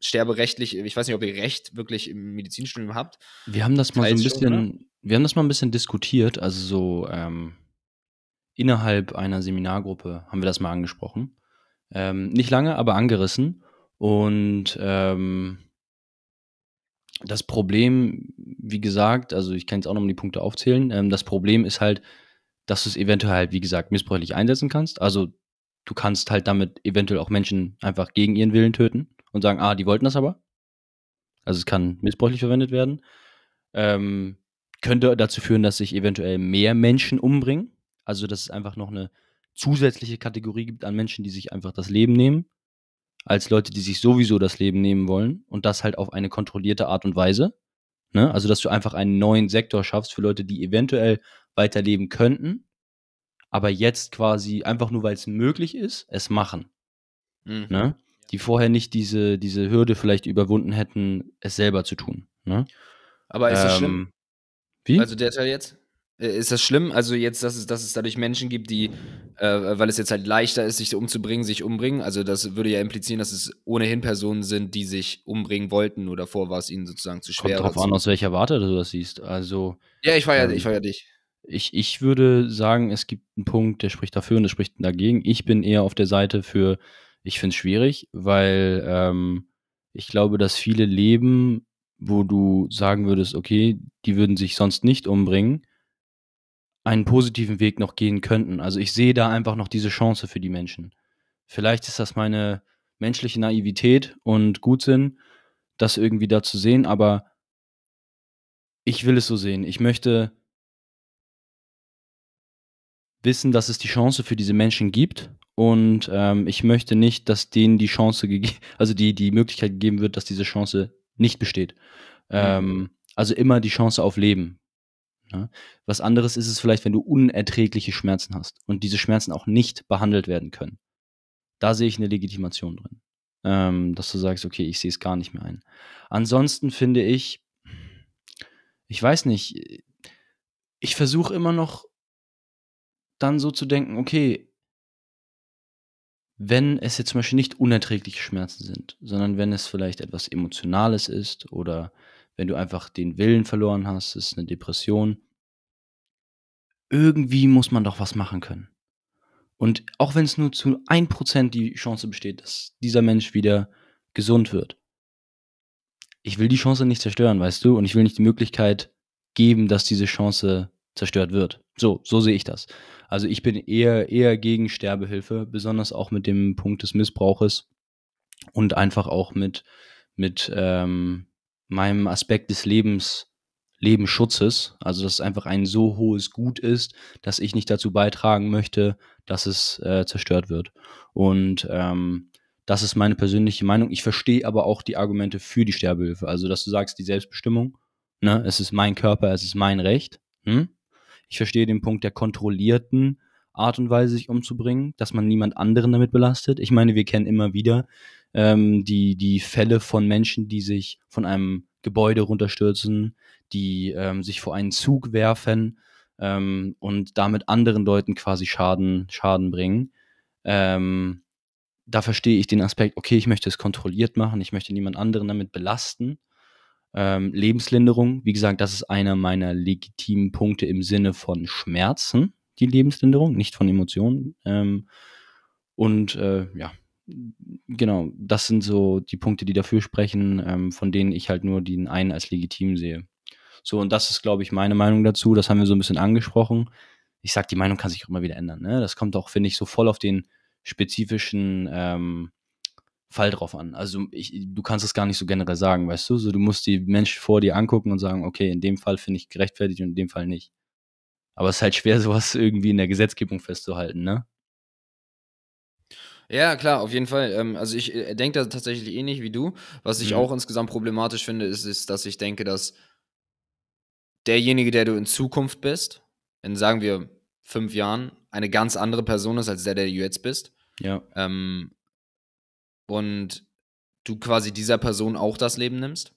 sterberechtlich, ich weiß nicht, ob ihr Recht wirklich im Medizinstudium habt. Wir haben das mal Teils so ein bisschen, schon, wir haben das mal ein bisschen diskutiert, also so ähm, innerhalb einer Seminargruppe haben wir das mal angesprochen. Ähm, nicht lange, aber angerissen. Und ähm, das Problem, wie gesagt, also ich kann jetzt auch nochmal die Punkte aufzählen, ähm, das Problem ist halt, dass du es eventuell halt, wie gesagt, missbräuchlich einsetzen kannst. Also du kannst halt damit eventuell auch Menschen einfach gegen ihren Willen töten und sagen, ah, die wollten das aber. Also es kann missbräuchlich verwendet werden. Ähm, könnte dazu führen, dass sich eventuell mehr Menschen umbringen. Also dass es einfach noch eine zusätzliche Kategorie gibt an Menschen, die sich einfach das Leben nehmen, als Leute, die sich sowieso das Leben nehmen wollen und das halt auf eine kontrollierte Art und Weise. Ne? Also dass du einfach einen neuen Sektor schaffst für Leute, die eventuell weiterleben könnten, aber jetzt quasi einfach nur, weil es möglich ist, es machen. Mhm. Ne? Die vorher nicht diese, diese Hürde vielleicht überwunden hätten, es selber zu tun. Ne? Aber ist das schlimm? Ähm, wie? Also der Teil jetzt? Äh, ist das schlimm? Also jetzt, dass es, dass es dadurch Menschen gibt, die, äh, weil es jetzt halt leichter ist, sich umzubringen, sich umbringen. Also das würde ja implizieren, dass es ohnehin Personen sind, die sich umbringen wollten oder vor war es ihnen sozusagen zu schwer. Kommt drauf an, aus welcher Warte du das siehst. Also ja, ich war ähm, ich war ja dich ich, ich würde sagen, es gibt einen Punkt, der spricht dafür und der spricht dagegen. Ich bin eher auf der Seite für, ich finde es schwierig, weil ähm, ich glaube, dass viele Leben, wo du sagen würdest, okay, die würden sich sonst nicht umbringen, einen positiven Weg noch gehen könnten. Also ich sehe da einfach noch diese Chance für die Menschen. Vielleicht ist das meine menschliche Naivität und Gutsinn, das irgendwie da zu sehen, aber ich will es so sehen. Ich möchte wissen, dass es die Chance für diese Menschen gibt. Und ähm, ich möchte nicht, dass denen die Chance, also die, die Möglichkeit gegeben wird, dass diese Chance nicht besteht. Mhm. Ähm, also immer die Chance auf Leben. Ja? Was anderes ist es vielleicht, wenn du unerträgliche Schmerzen hast und diese Schmerzen auch nicht behandelt werden können. Da sehe ich eine Legitimation drin. Ähm, dass du sagst, okay, ich sehe es gar nicht mehr ein. Ansonsten finde ich, ich weiß nicht, ich versuche immer noch dann so zu denken, okay, wenn es jetzt zum Beispiel nicht unerträgliche Schmerzen sind, sondern wenn es vielleicht etwas Emotionales ist oder wenn du einfach den Willen verloren hast, ist eine Depression. Irgendwie muss man doch was machen können. Und auch wenn es nur zu 1% die Chance besteht, dass dieser Mensch wieder gesund wird. Ich will die Chance nicht zerstören, weißt du? Und ich will nicht die Möglichkeit geben, dass diese Chance zerstört wird. So, so sehe ich das. Also ich bin eher, eher gegen Sterbehilfe, besonders auch mit dem Punkt des Missbrauches und einfach auch mit, mit ähm, meinem Aspekt des Lebens, Lebensschutzes. Also dass es einfach ein so hohes Gut ist, dass ich nicht dazu beitragen möchte, dass es äh, zerstört wird. Und ähm, das ist meine persönliche Meinung. Ich verstehe aber auch die Argumente für die Sterbehilfe. Also dass du sagst, die Selbstbestimmung, ne, es ist mein Körper, es ist mein Recht. Hm? Ich verstehe den Punkt der kontrollierten Art und Weise, sich umzubringen, dass man niemand anderen damit belastet. Ich meine, wir kennen immer wieder ähm, die, die Fälle von Menschen, die sich von einem Gebäude runterstürzen, die ähm, sich vor einen Zug werfen ähm, und damit anderen Leuten quasi Schaden, Schaden bringen. Ähm, da verstehe ich den Aspekt, okay, ich möchte es kontrolliert machen, ich möchte niemand anderen damit belasten. Ähm, Lebenslinderung, wie gesagt, das ist einer meiner legitimen Punkte im Sinne von Schmerzen, die Lebenslinderung, nicht von Emotionen. Ähm, und äh, ja, genau, das sind so die Punkte, die dafür sprechen, ähm, von denen ich halt nur den einen als legitim sehe. So, und das ist, glaube ich, meine Meinung dazu. Das haben wir so ein bisschen angesprochen. Ich sage, die Meinung kann sich auch immer wieder ändern. Ne? Das kommt auch, finde ich, so voll auf den spezifischen ähm, Fall drauf an. Also ich, du kannst es gar nicht so generell sagen, weißt du? So, du musst die Menschen vor dir angucken und sagen, okay, in dem Fall finde ich gerechtfertigt und in dem Fall nicht. Aber es ist halt schwer, sowas irgendwie in der Gesetzgebung festzuhalten, ne? Ja, klar, auf jeden Fall. Ähm, also ich äh, denke da tatsächlich ähnlich wie du. Was ich mhm. auch insgesamt problematisch finde, ist, ist, dass ich denke, dass derjenige, der du in Zukunft bist, in sagen wir fünf Jahren, eine ganz andere Person ist als der, der du jetzt bist. Ja. Ähm, und du quasi dieser Person auch das Leben nimmst.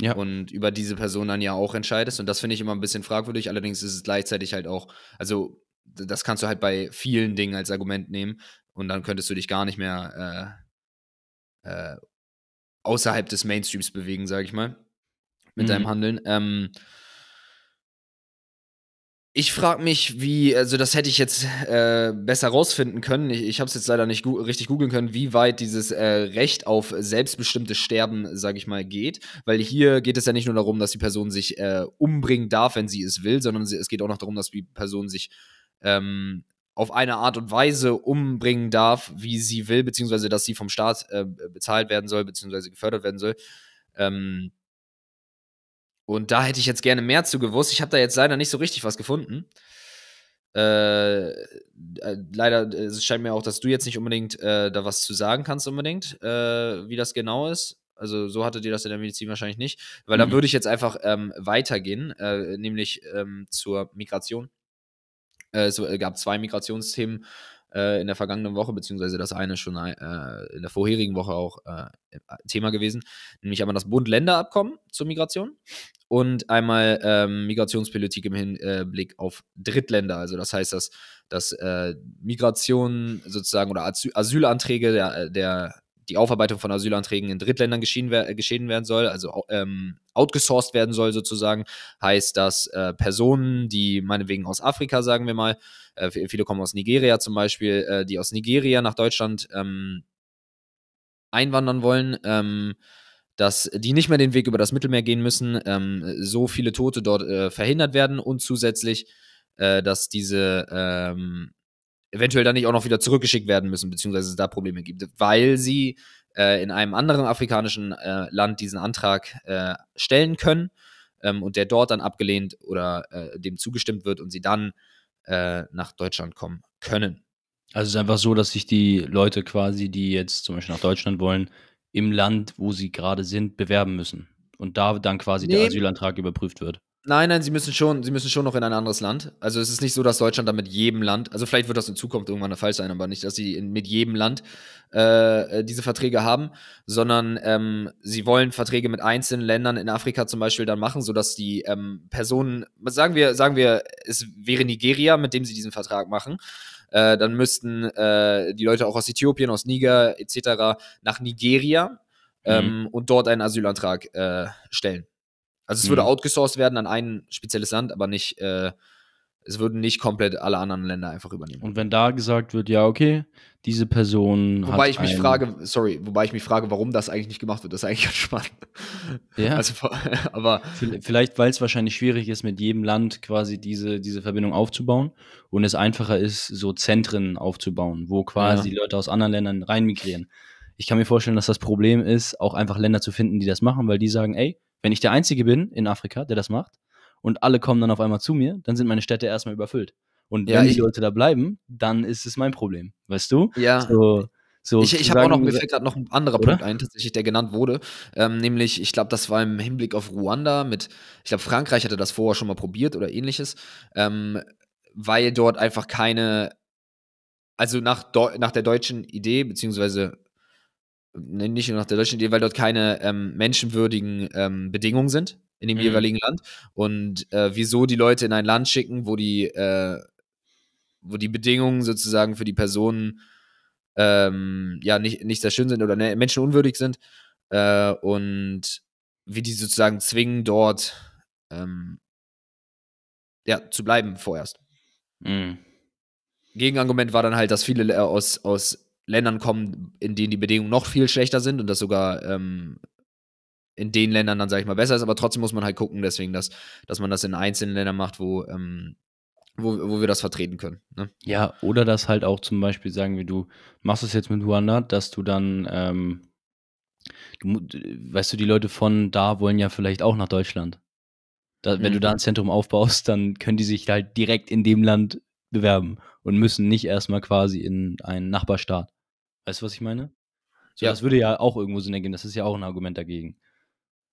Ja. Und über diese Person dann ja auch entscheidest. Und das finde ich immer ein bisschen fragwürdig. Allerdings ist es gleichzeitig halt auch, also das kannst du halt bei vielen Dingen als Argument nehmen. Und dann könntest du dich gar nicht mehr äh, äh, außerhalb des Mainstreams bewegen, sage ich mal, mit mhm. deinem Handeln. Ähm, ich frage mich, wie, also das hätte ich jetzt äh, besser rausfinden können. Ich, ich habe es jetzt leider nicht go richtig googeln können, wie weit dieses äh, Recht auf selbstbestimmtes Sterben, sage ich mal, geht. Weil hier geht es ja nicht nur darum, dass die Person sich äh, umbringen darf, wenn sie es will, sondern es geht auch noch darum, dass die Person sich ähm, auf eine Art und Weise umbringen darf, wie sie will, beziehungsweise dass sie vom Staat äh, bezahlt werden soll, beziehungsweise gefördert werden soll. Ähm, und da hätte ich jetzt gerne mehr zu gewusst. Ich habe da jetzt leider nicht so richtig was gefunden. Äh, äh, leider es scheint mir auch, dass du jetzt nicht unbedingt äh, da was zu sagen kannst, unbedingt, äh, wie das genau ist. Also so hattet ihr das in der Medizin wahrscheinlich nicht, weil mhm. da würde ich jetzt einfach ähm, weitergehen, äh, nämlich ähm, zur Migration. Äh, es gab zwei Migrationsthemen äh, in der vergangenen Woche, beziehungsweise das eine schon äh, in der vorherigen Woche auch äh, Thema gewesen, nämlich einmal das Bund-Länder-Abkommen zur Migration und einmal ähm, Migrationspolitik im Hinblick auf Drittländer. Also das heißt, dass, dass äh, Migration sozusagen oder Asylanträge der, der die Aufarbeitung von Asylanträgen in Drittländern geschehen, äh, geschehen werden soll, also ähm, outgesourced werden soll sozusagen. Heißt, dass äh, Personen, die meinetwegen aus Afrika, sagen wir mal, äh, viele kommen aus Nigeria zum Beispiel, äh, die aus Nigeria nach Deutschland ähm, einwandern wollen, ähm, dass die nicht mehr den Weg über das Mittelmeer gehen müssen, ähm, so viele Tote dort äh, verhindert werden und zusätzlich, äh, dass diese ähm, eventuell dann nicht auch noch wieder zurückgeschickt werden müssen, beziehungsweise es da Probleme gibt, weil sie äh, in einem anderen afrikanischen äh, Land diesen Antrag äh, stellen können ähm, und der dort dann abgelehnt oder äh, dem zugestimmt wird und sie dann äh, nach Deutschland kommen können. Also es ist einfach so, dass sich die Leute quasi, die jetzt zum Beispiel nach Deutschland wollen, im Land, wo sie gerade sind, bewerben müssen. Und da dann quasi nee. der Asylantrag überprüft wird. Nein, nein, sie müssen schon, sie müssen schon noch in ein anderes Land. Also es ist nicht so, dass Deutschland dann mit jedem Land, also vielleicht wird das in Zukunft irgendwann der Fall sein, aber nicht, dass sie in, mit jedem Land äh, äh, diese Verträge haben, sondern ähm, sie wollen Verträge mit einzelnen Ländern in Afrika zum Beispiel dann machen, sodass die ähm, Personen, sagen wir, sagen wir, es wäre Nigeria, mit dem sie diesen Vertrag machen. Äh, dann müssten äh, die Leute auch aus Äthiopien, aus Niger etc. nach Nigeria mhm. ähm, mhm. und dort einen Asylantrag äh, stellen. Also es mhm. würde outgesourced werden an ein spezielles Land, aber nicht, äh, es würden nicht komplett alle anderen Länder einfach übernehmen. Und wenn da gesagt wird, ja, okay, diese Person. Wobei ich mich frage, sorry, wobei ich mich frage, warum das eigentlich nicht gemacht wird, das ist eigentlich ganz spannend. Ja. Also, aber Vielleicht, weil es wahrscheinlich schwierig ist, mit jedem Land quasi diese, diese Verbindung aufzubauen und es einfacher ist, so Zentren aufzubauen, wo quasi ja. Leute aus anderen Ländern reinmigrieren. Ich kann mir vorstellen, dass das Problem ist, auch einfach Länder zu finden, die das machen, weil die sagen, ey, wenn ich der Einzige bin in Afrika, der das macht, und alle kommen dann auf einmal zu mir, dann sind meine Städte erstmal überfüllt. Und ja, wenn die Leute da bleiben, dann ist es mein Problem, weißt du? Ja. So, so ich ich habe auch noch, mir fällt gerade noch ein anderer oder? Punkt ein, tatsächlich, der genannt wurde. Ähm, nämlich, ich glaube, das war im Hinblick auf Ruanda mit, ich glaube, Frankreich hatte das vorher schon mal probiert oder ähnliches, ähm, weil dort einfach keine, also nach, nach der deutschen Idee, beziehungsweise Ne, nicht nur nach der deutschen Idee, weil dort keine ähm, menschenwürdigen ähm, Bedingungen sind in dem mhm. jeweiligen Land. Und äh, wieso die Leute in ein Land schicken, wo die, äh, wo die Bedingungen sozusagen für die Personen ähm, ja nicht, nicht sehr schön sind oder ne, menschenunwürdig sind. Äh, und wie die sozusagen zwingen, dort ähm, ja, zu bleiben vorerst. Mhm. Gegenargument war dann halt, dass viele äh, aus, aus Ländern kommen, in denen die Bedingungen noch viel schlechter sind und das sogar ähm, in den Ländern dann, sage ich mal, besser ist. Aber trotzdem muss man halt gucken, deswegen, dass, dass man das in einzelnen Ländern macht, wo, ähm, wo, wo wir das vertreten können. Ne? Ja, oder das halt auch zum Beispiel, sagen wie du machst es jetzt mit Ruanda, dass du dann, ähm, du, weißt du, die Leute von da wollen ja vielleicht auch nach Deutschland. Da, wenn mhm. du da ein Zentrum aufbaust, dann können die sich halt direkt in dem Land bewerben und müssen nicht erstmal quasi in einen Nachbarstaat. Weißt du, was ich meine? So, ja. Das würde ja auch irgendwo Sinn ergeben. Das ist ja auch ein Argument dagegen.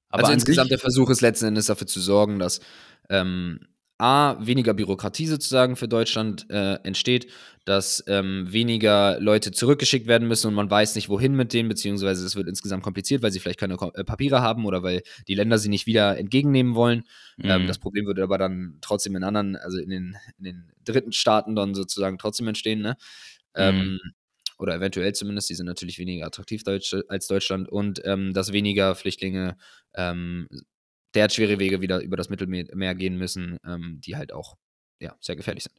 Aber also insgesamt der Versuch ist letzten Endes dafür zu sorgen, dass ähm, A, weniger Bürokratie sozusagen für Deutschland äh, entsteht, dass ähm, weniger Leute zurückgeschickt werden müssen und man weiß nicht, wohin mit denen, beziehungsweise es wird insgesamt kompliziert, weil sie vielleicht keine Ko äh, Papiere haben oder weil die Länder sie nicht wieder entgegennehmen wollen. Ähm, mhm. Ähm, das Problem würde aber dann trotzdem in anderen, also in den, in den dritten Staaten dann sozusagen trotzdem entstehen, ne? Ähm, mhm. Ähm, oder eventuell zumindest, die sind natürlich weniger attraktiv als Deutschland und ähm, dass weniger Flüchtlinge der hat schwere Wege wieder über das Mittelmeer gehen müssen, ähm, die halt auch ja, sehr gefährlich sind.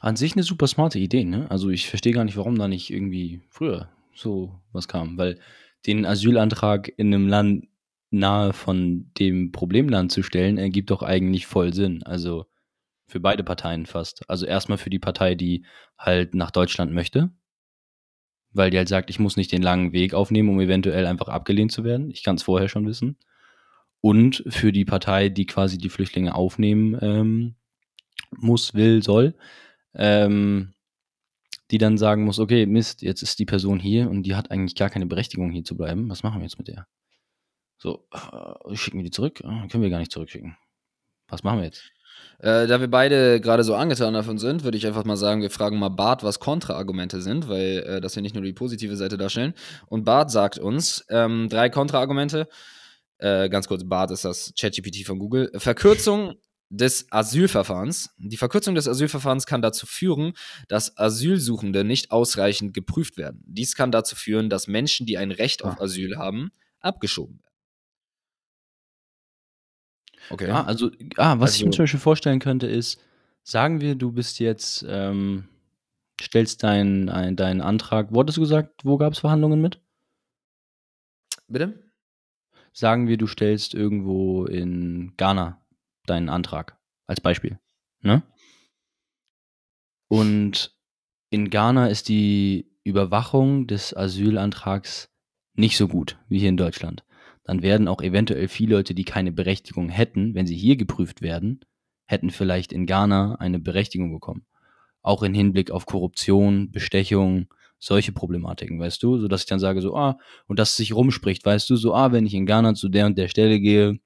An sich eine super smarte Idee, ne? Also ich verstehe gar nicht, warum da nicht irgendwie früher so was kam, weil den Asylantrag in einem Land nahe von dem Problemland zu stellen, ergibt doch eigentlich voll Sinn. Also für beide Parteien fast. Also erstmal für die Partei, die halt nach Deutschland möchte, weil die halt sagt, ich muss nicht den langen Weg aufnehmen, um eventuell einfach abgelehnt zu werden. Ich kann es vorher schon wissen und für die Partei, die quasi die Flüchtlinge aufnehmen ähm, muss, will, soll, ähm, die dann sagen muss, okay, Mist, jetzt ist die Person hier und die hat eigentlich gar keine Berechtigung hier zu bleiben. Was machen wir jetzt mit der? So, äh, schicken wir die zurück? Äh, können wir gar nicht zurückschicken. Was machen wir jetzt? Äh, da wir beide gerade so angetan davon sind, würde ich einfach mal sagen, wir fragen mal Bart, was Kontraargumente sind, weil äh, das ja nicht nur die positive Seite darstellen. Und Bart sagt uns ähm, drei Kontraargumente. Äh, ganz kurz, BART ist das ChatGPT von Google, Verkürzung des Asylverfahrens. Die Verkürzung des Asylverfahrens kann dazu führen, dass Asylsuchende nicht ausreichend geprüft werden. Dies kann dazu führen, dass Menschen, die ein Recht auf ah. Asyl haben, abgeschoben werden. Okay. Ah, also, ah, was also, ich mir also zum Beispiel vorstellen könnte, ist, sagen wir, du bist jetzt, ähm, stellst deinen dein Antrag, wo hattest du gesagt, wo gab es Verhandlungen mit? Bitte? sagen wir, du stellst irgendwo in Ghana deinen Antrag als Beispiel. Ne? Und in Ghana ist die Überwachung des Asylantrags nicht so gut wie hier in Deutschland. Dann werden auch eventuell viele Leute, die keine Berechtigung hätten, wenn sie hier geprüft werden, hätten vielleicht in Ghana eine Berechtigung bekommen. Auch im Hinblick auf Korruption, Bestechung, solche Problematiken, weißt du, so dass ich dann sage so, ah, und dass es sich rumspricht, weißt du, so, ah, wenn ich in Ghana zu der und der Stelle gehe,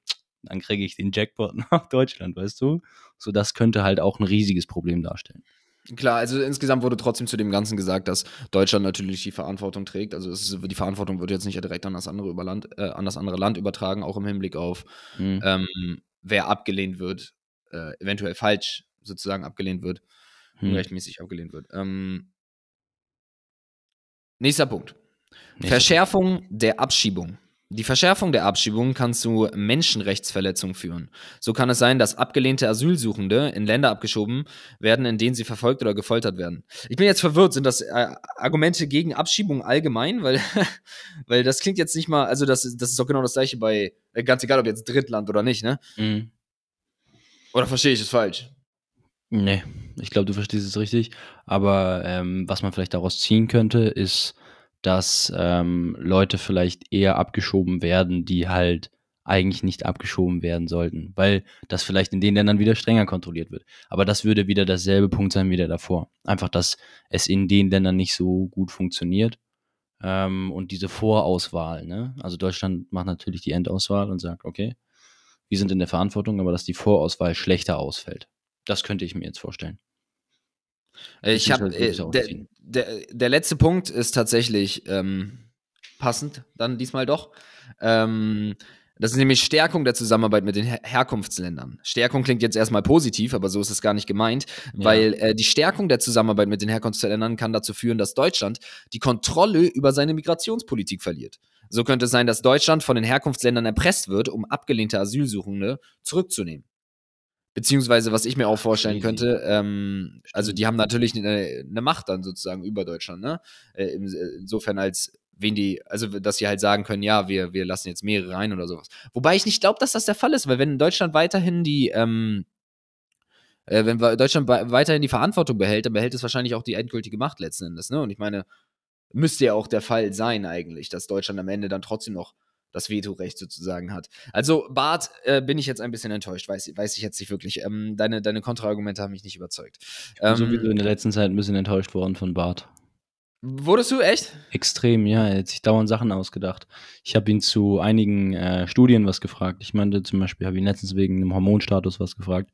dann kriege ich den Jackpot nach Deutschland, weißt du? So, das könnte halt auch ein riesiges Problem darstellen. Klar, also insgesamt wurde trotzdem zu dem Ganzen gesagt, dass Deutschland natürlich die Verantwortung trägt. Also ist, die Verantwortung wird jetzt nicht direkt an das andere, Überland, äh, an das andere Land übertragen, auch im Hinblick auf, mhm. ähm, wer abgelehnt wird, äh, eventuell falsch sozusagen abgelehnt wird, mhm. unrechtmäßig abgelehnt wird. Ähm, Nächster Punkt. Nächster Verschärfung Punkt. der Abschiebung. Die Verschärfung der Abschiebung kann zu Menschenrechtsverletzungen führen. So kann es sein, dass abgelehnte Asylsuchende in Länder abgeschoben werden, in denen sie verfolgt oder gefoltert werden. Ich bin jetzt verwirrt, sind das äh, Argumente gegen Abschiebung allgemein? Weil, weil das klingt jetzt nicht mal, also das, das ist doch genau das gleiche bei, äh, ganz egal ob jetzt Drittland oder nicht, ne? Mhm. Oder verstehe ich es falsch? Nee. Ich glaube, du verstehst es richtig. Aber ähm, was man vielleicht daraus ziehen könnte, ist, dass ähm, Leute vielleicht eher abgeschoben werden, die halt eigentlich nicht abgeschoben werden sollten, weil das vielleicht in den Ländern wieder strenger kontrolliert wird. Aber das würde wieder dasselbe Punkt sein wie der davor. Einfach, dass es in den Ländern nicht so gut funktioniert. Ähm, und diese Vorauswahl, ne? Also Deutschland macht natürlich die Endauswahl und sagt, okay, wir sind in der Verantwortung, aber dass die Vorauswahl schlechter ausfällt. Das könnte ich mir jetzt vorstellen. Äh, ich habe halt äh, der, der, der, letzte Punkt ist tatsächlich ähm, passend, dann diesmal doch. Ähm, das ist nämlich Stärkung der Zusammenarbeit mit den Her Herkunftsländern. Stärkung klingt jetzt erstmal positiv, aber so ist es gar nicht gemeint, ja. weil äh, die Stärkung der Zusammenarbeit mit den Herkunftsländern kann dazu führen, dass Deutschland die Kontrolle über seine Migrationspolitik verliert. So könnte es sein, dass Deutschland von den Herkunftsländern erpresst wird, um abgelehnte Asylsuchende zurückzunehmen. Beziehungsweise, was ich mir auch vorstellen könnte, ähm, also die haben natürlich eine, eine, Macht dann sozusagen über Deutschland, ne? Äh, äh, insofern als wen die, also dass sie halt sagen können, ja, wir, wir lassen jetzt mehrere rein oder sowas. Wobei ich nicht glaube, dass das der Fall ist, weil wenn Deutschland weiterhin die, ähm, äh, wenn Deutschland weiterhin die Verantwortung behält, dann behält es wahrscheinlich auch die endgültige Macht letzten Endes, ne? Und ich meine, müsste ja auch der Fall sein eigentlich, dass Deutschland am Ende dann trotzdem noch das Vetorecht sozusagen hat. Also, Bart, äh, bin ich jetzt ein bisschen enttäuscht, weiß, weiß ich jetzt nicht wirklich. Ähm, deine deine Kontraargumente haben mich nicht überzeugt. Ähm, so wie du in der letzten Zeit ein bisschen enttäuscht worden von Bart. Wurdest du echt? Extrem, ja. Er hat sich dauernd Sachen ausgedacht. Ich habe ihn zu einigen äh, Studien was gefragt. Ich meinte zum Beispiel, habe ihn letztens wegen einem Hormonstatus was gefragt.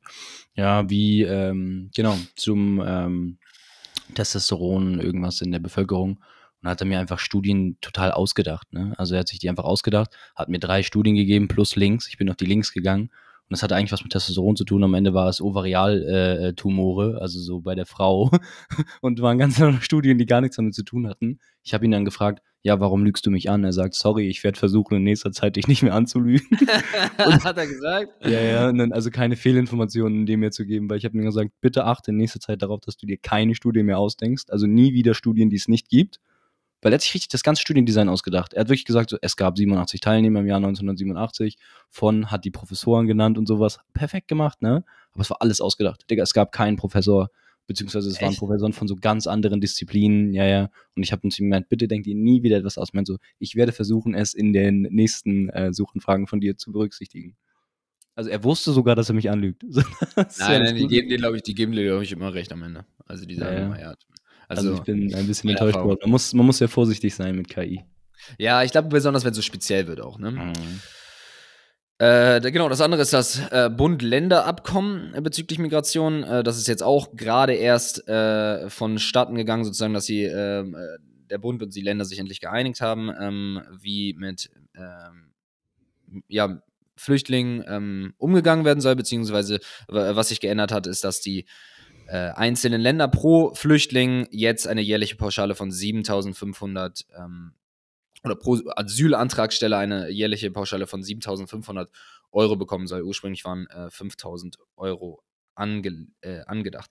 Ja, wie, ähm, genau, zum ähm, Testosteron, irgendwas in der Bevölkerung und hat er mir einfach Studien total ausgedacht. Ne? Also er hat sich die einfach ausgedacht, hat mir drei Studien gegeben plus Links. Ich bin auf die Links gegangen und das hatte eigentlich was mit Testosteron zu tun. Am Ende war es Ovarialtumore, äh, äh also so bei der Frau und waren ganz andere Studien, die gar nichts damit zu tun hatten. Ich habe ihn dann gefragt, ja, warum lügst du mich an? Er sagt, sorry, ich werde versuchen, in nächster Zeit dich nicht mehr anzulügen. und, hat er gesagt? Ja, ja, also keine Fehlinformationen in dem mir zu geben, weil ich habe ihm gesagt, bitte achte in nächster Zeit darauf, dass du dir keine Studie mehr ausdenkst, also nie wieder Studien, die es nicht gibt weil er hat sich richtig das ganze Studiendesign ausgedacht. Er hat wirklich gesagt, so, es gab 87 Teilnehmer im Jahr 1987 von, hat die Professoren genannt und sowas. Perfekt gemacht, ne? Aber es war alles ausgedacht. Digga, es gab keinen Professor, beziehungsweise es Echt? waren Professoren von so ganz anderen Disziplinen, ja, ja. Und ich habe uns gemeint, bitte denkt ihr nie wieder etwas aus. Ich meine so, ich werde versuchen, es in den nächsten äh, Suchenfragen von dir zu berücksichtigen. Also er wusste sogar, dass er mich anlügt. nein, nein, die geben dir, glaube ich, die geben dir, glaube ich, immer recht am Ende. Also die sagen ja, immer, ja. Also, also ich bin ein bisschen enttäuscht worden. Man muss, man muss ja vorsichtig sein mit KI. Ja, ich glaube besonders, wenn es so speziell wird auch. Ne? Mhm. Äh, genau, das andere ist das äh, Bund-Länder-Abkommen bezüglich Migration. Äh, das ist jetzt auch gerade erst äh, vonstatten gegangen, sozusagen, dass sie, ähm, äh, der Bund und die Länder sich endlich geeinigt haben, ähm, wie mit ähm, ja, Flüchtlingen ähm, umgegangen werden soll, beziehungsweise äh, was sich geändert hat, ist, dass die äh, einzelnen Länder pro Flüchtling jetzt eine jährliche Pauschale von 7.500 ähm, oder pro Asylantragsteller eine jährliche Pauschale von 7.500 Euro bekommen soll. Ursprünglich waren äh, 5.000 Euro ange äh, angedacht.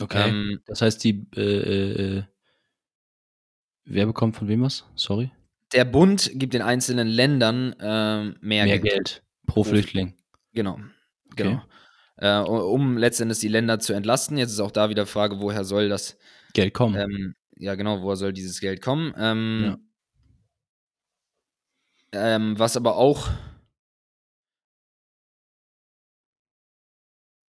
Okay. Ähm, das heißt, die äh, äh, wer bekommt von wem was? Sorry. Der Bund gibt den einzelnen Ländern mehr, mehr Geld, Geld pro Flüchtling. Genau. Genau äh, um letztendlich die Länder zu entlasten. Jetzt ist auch da wieder Frage, woher soll das Geld kommen? Ähm, ja, genau, woher soll dieses Geld kommen? Ähm, ja. ähm, was aber auch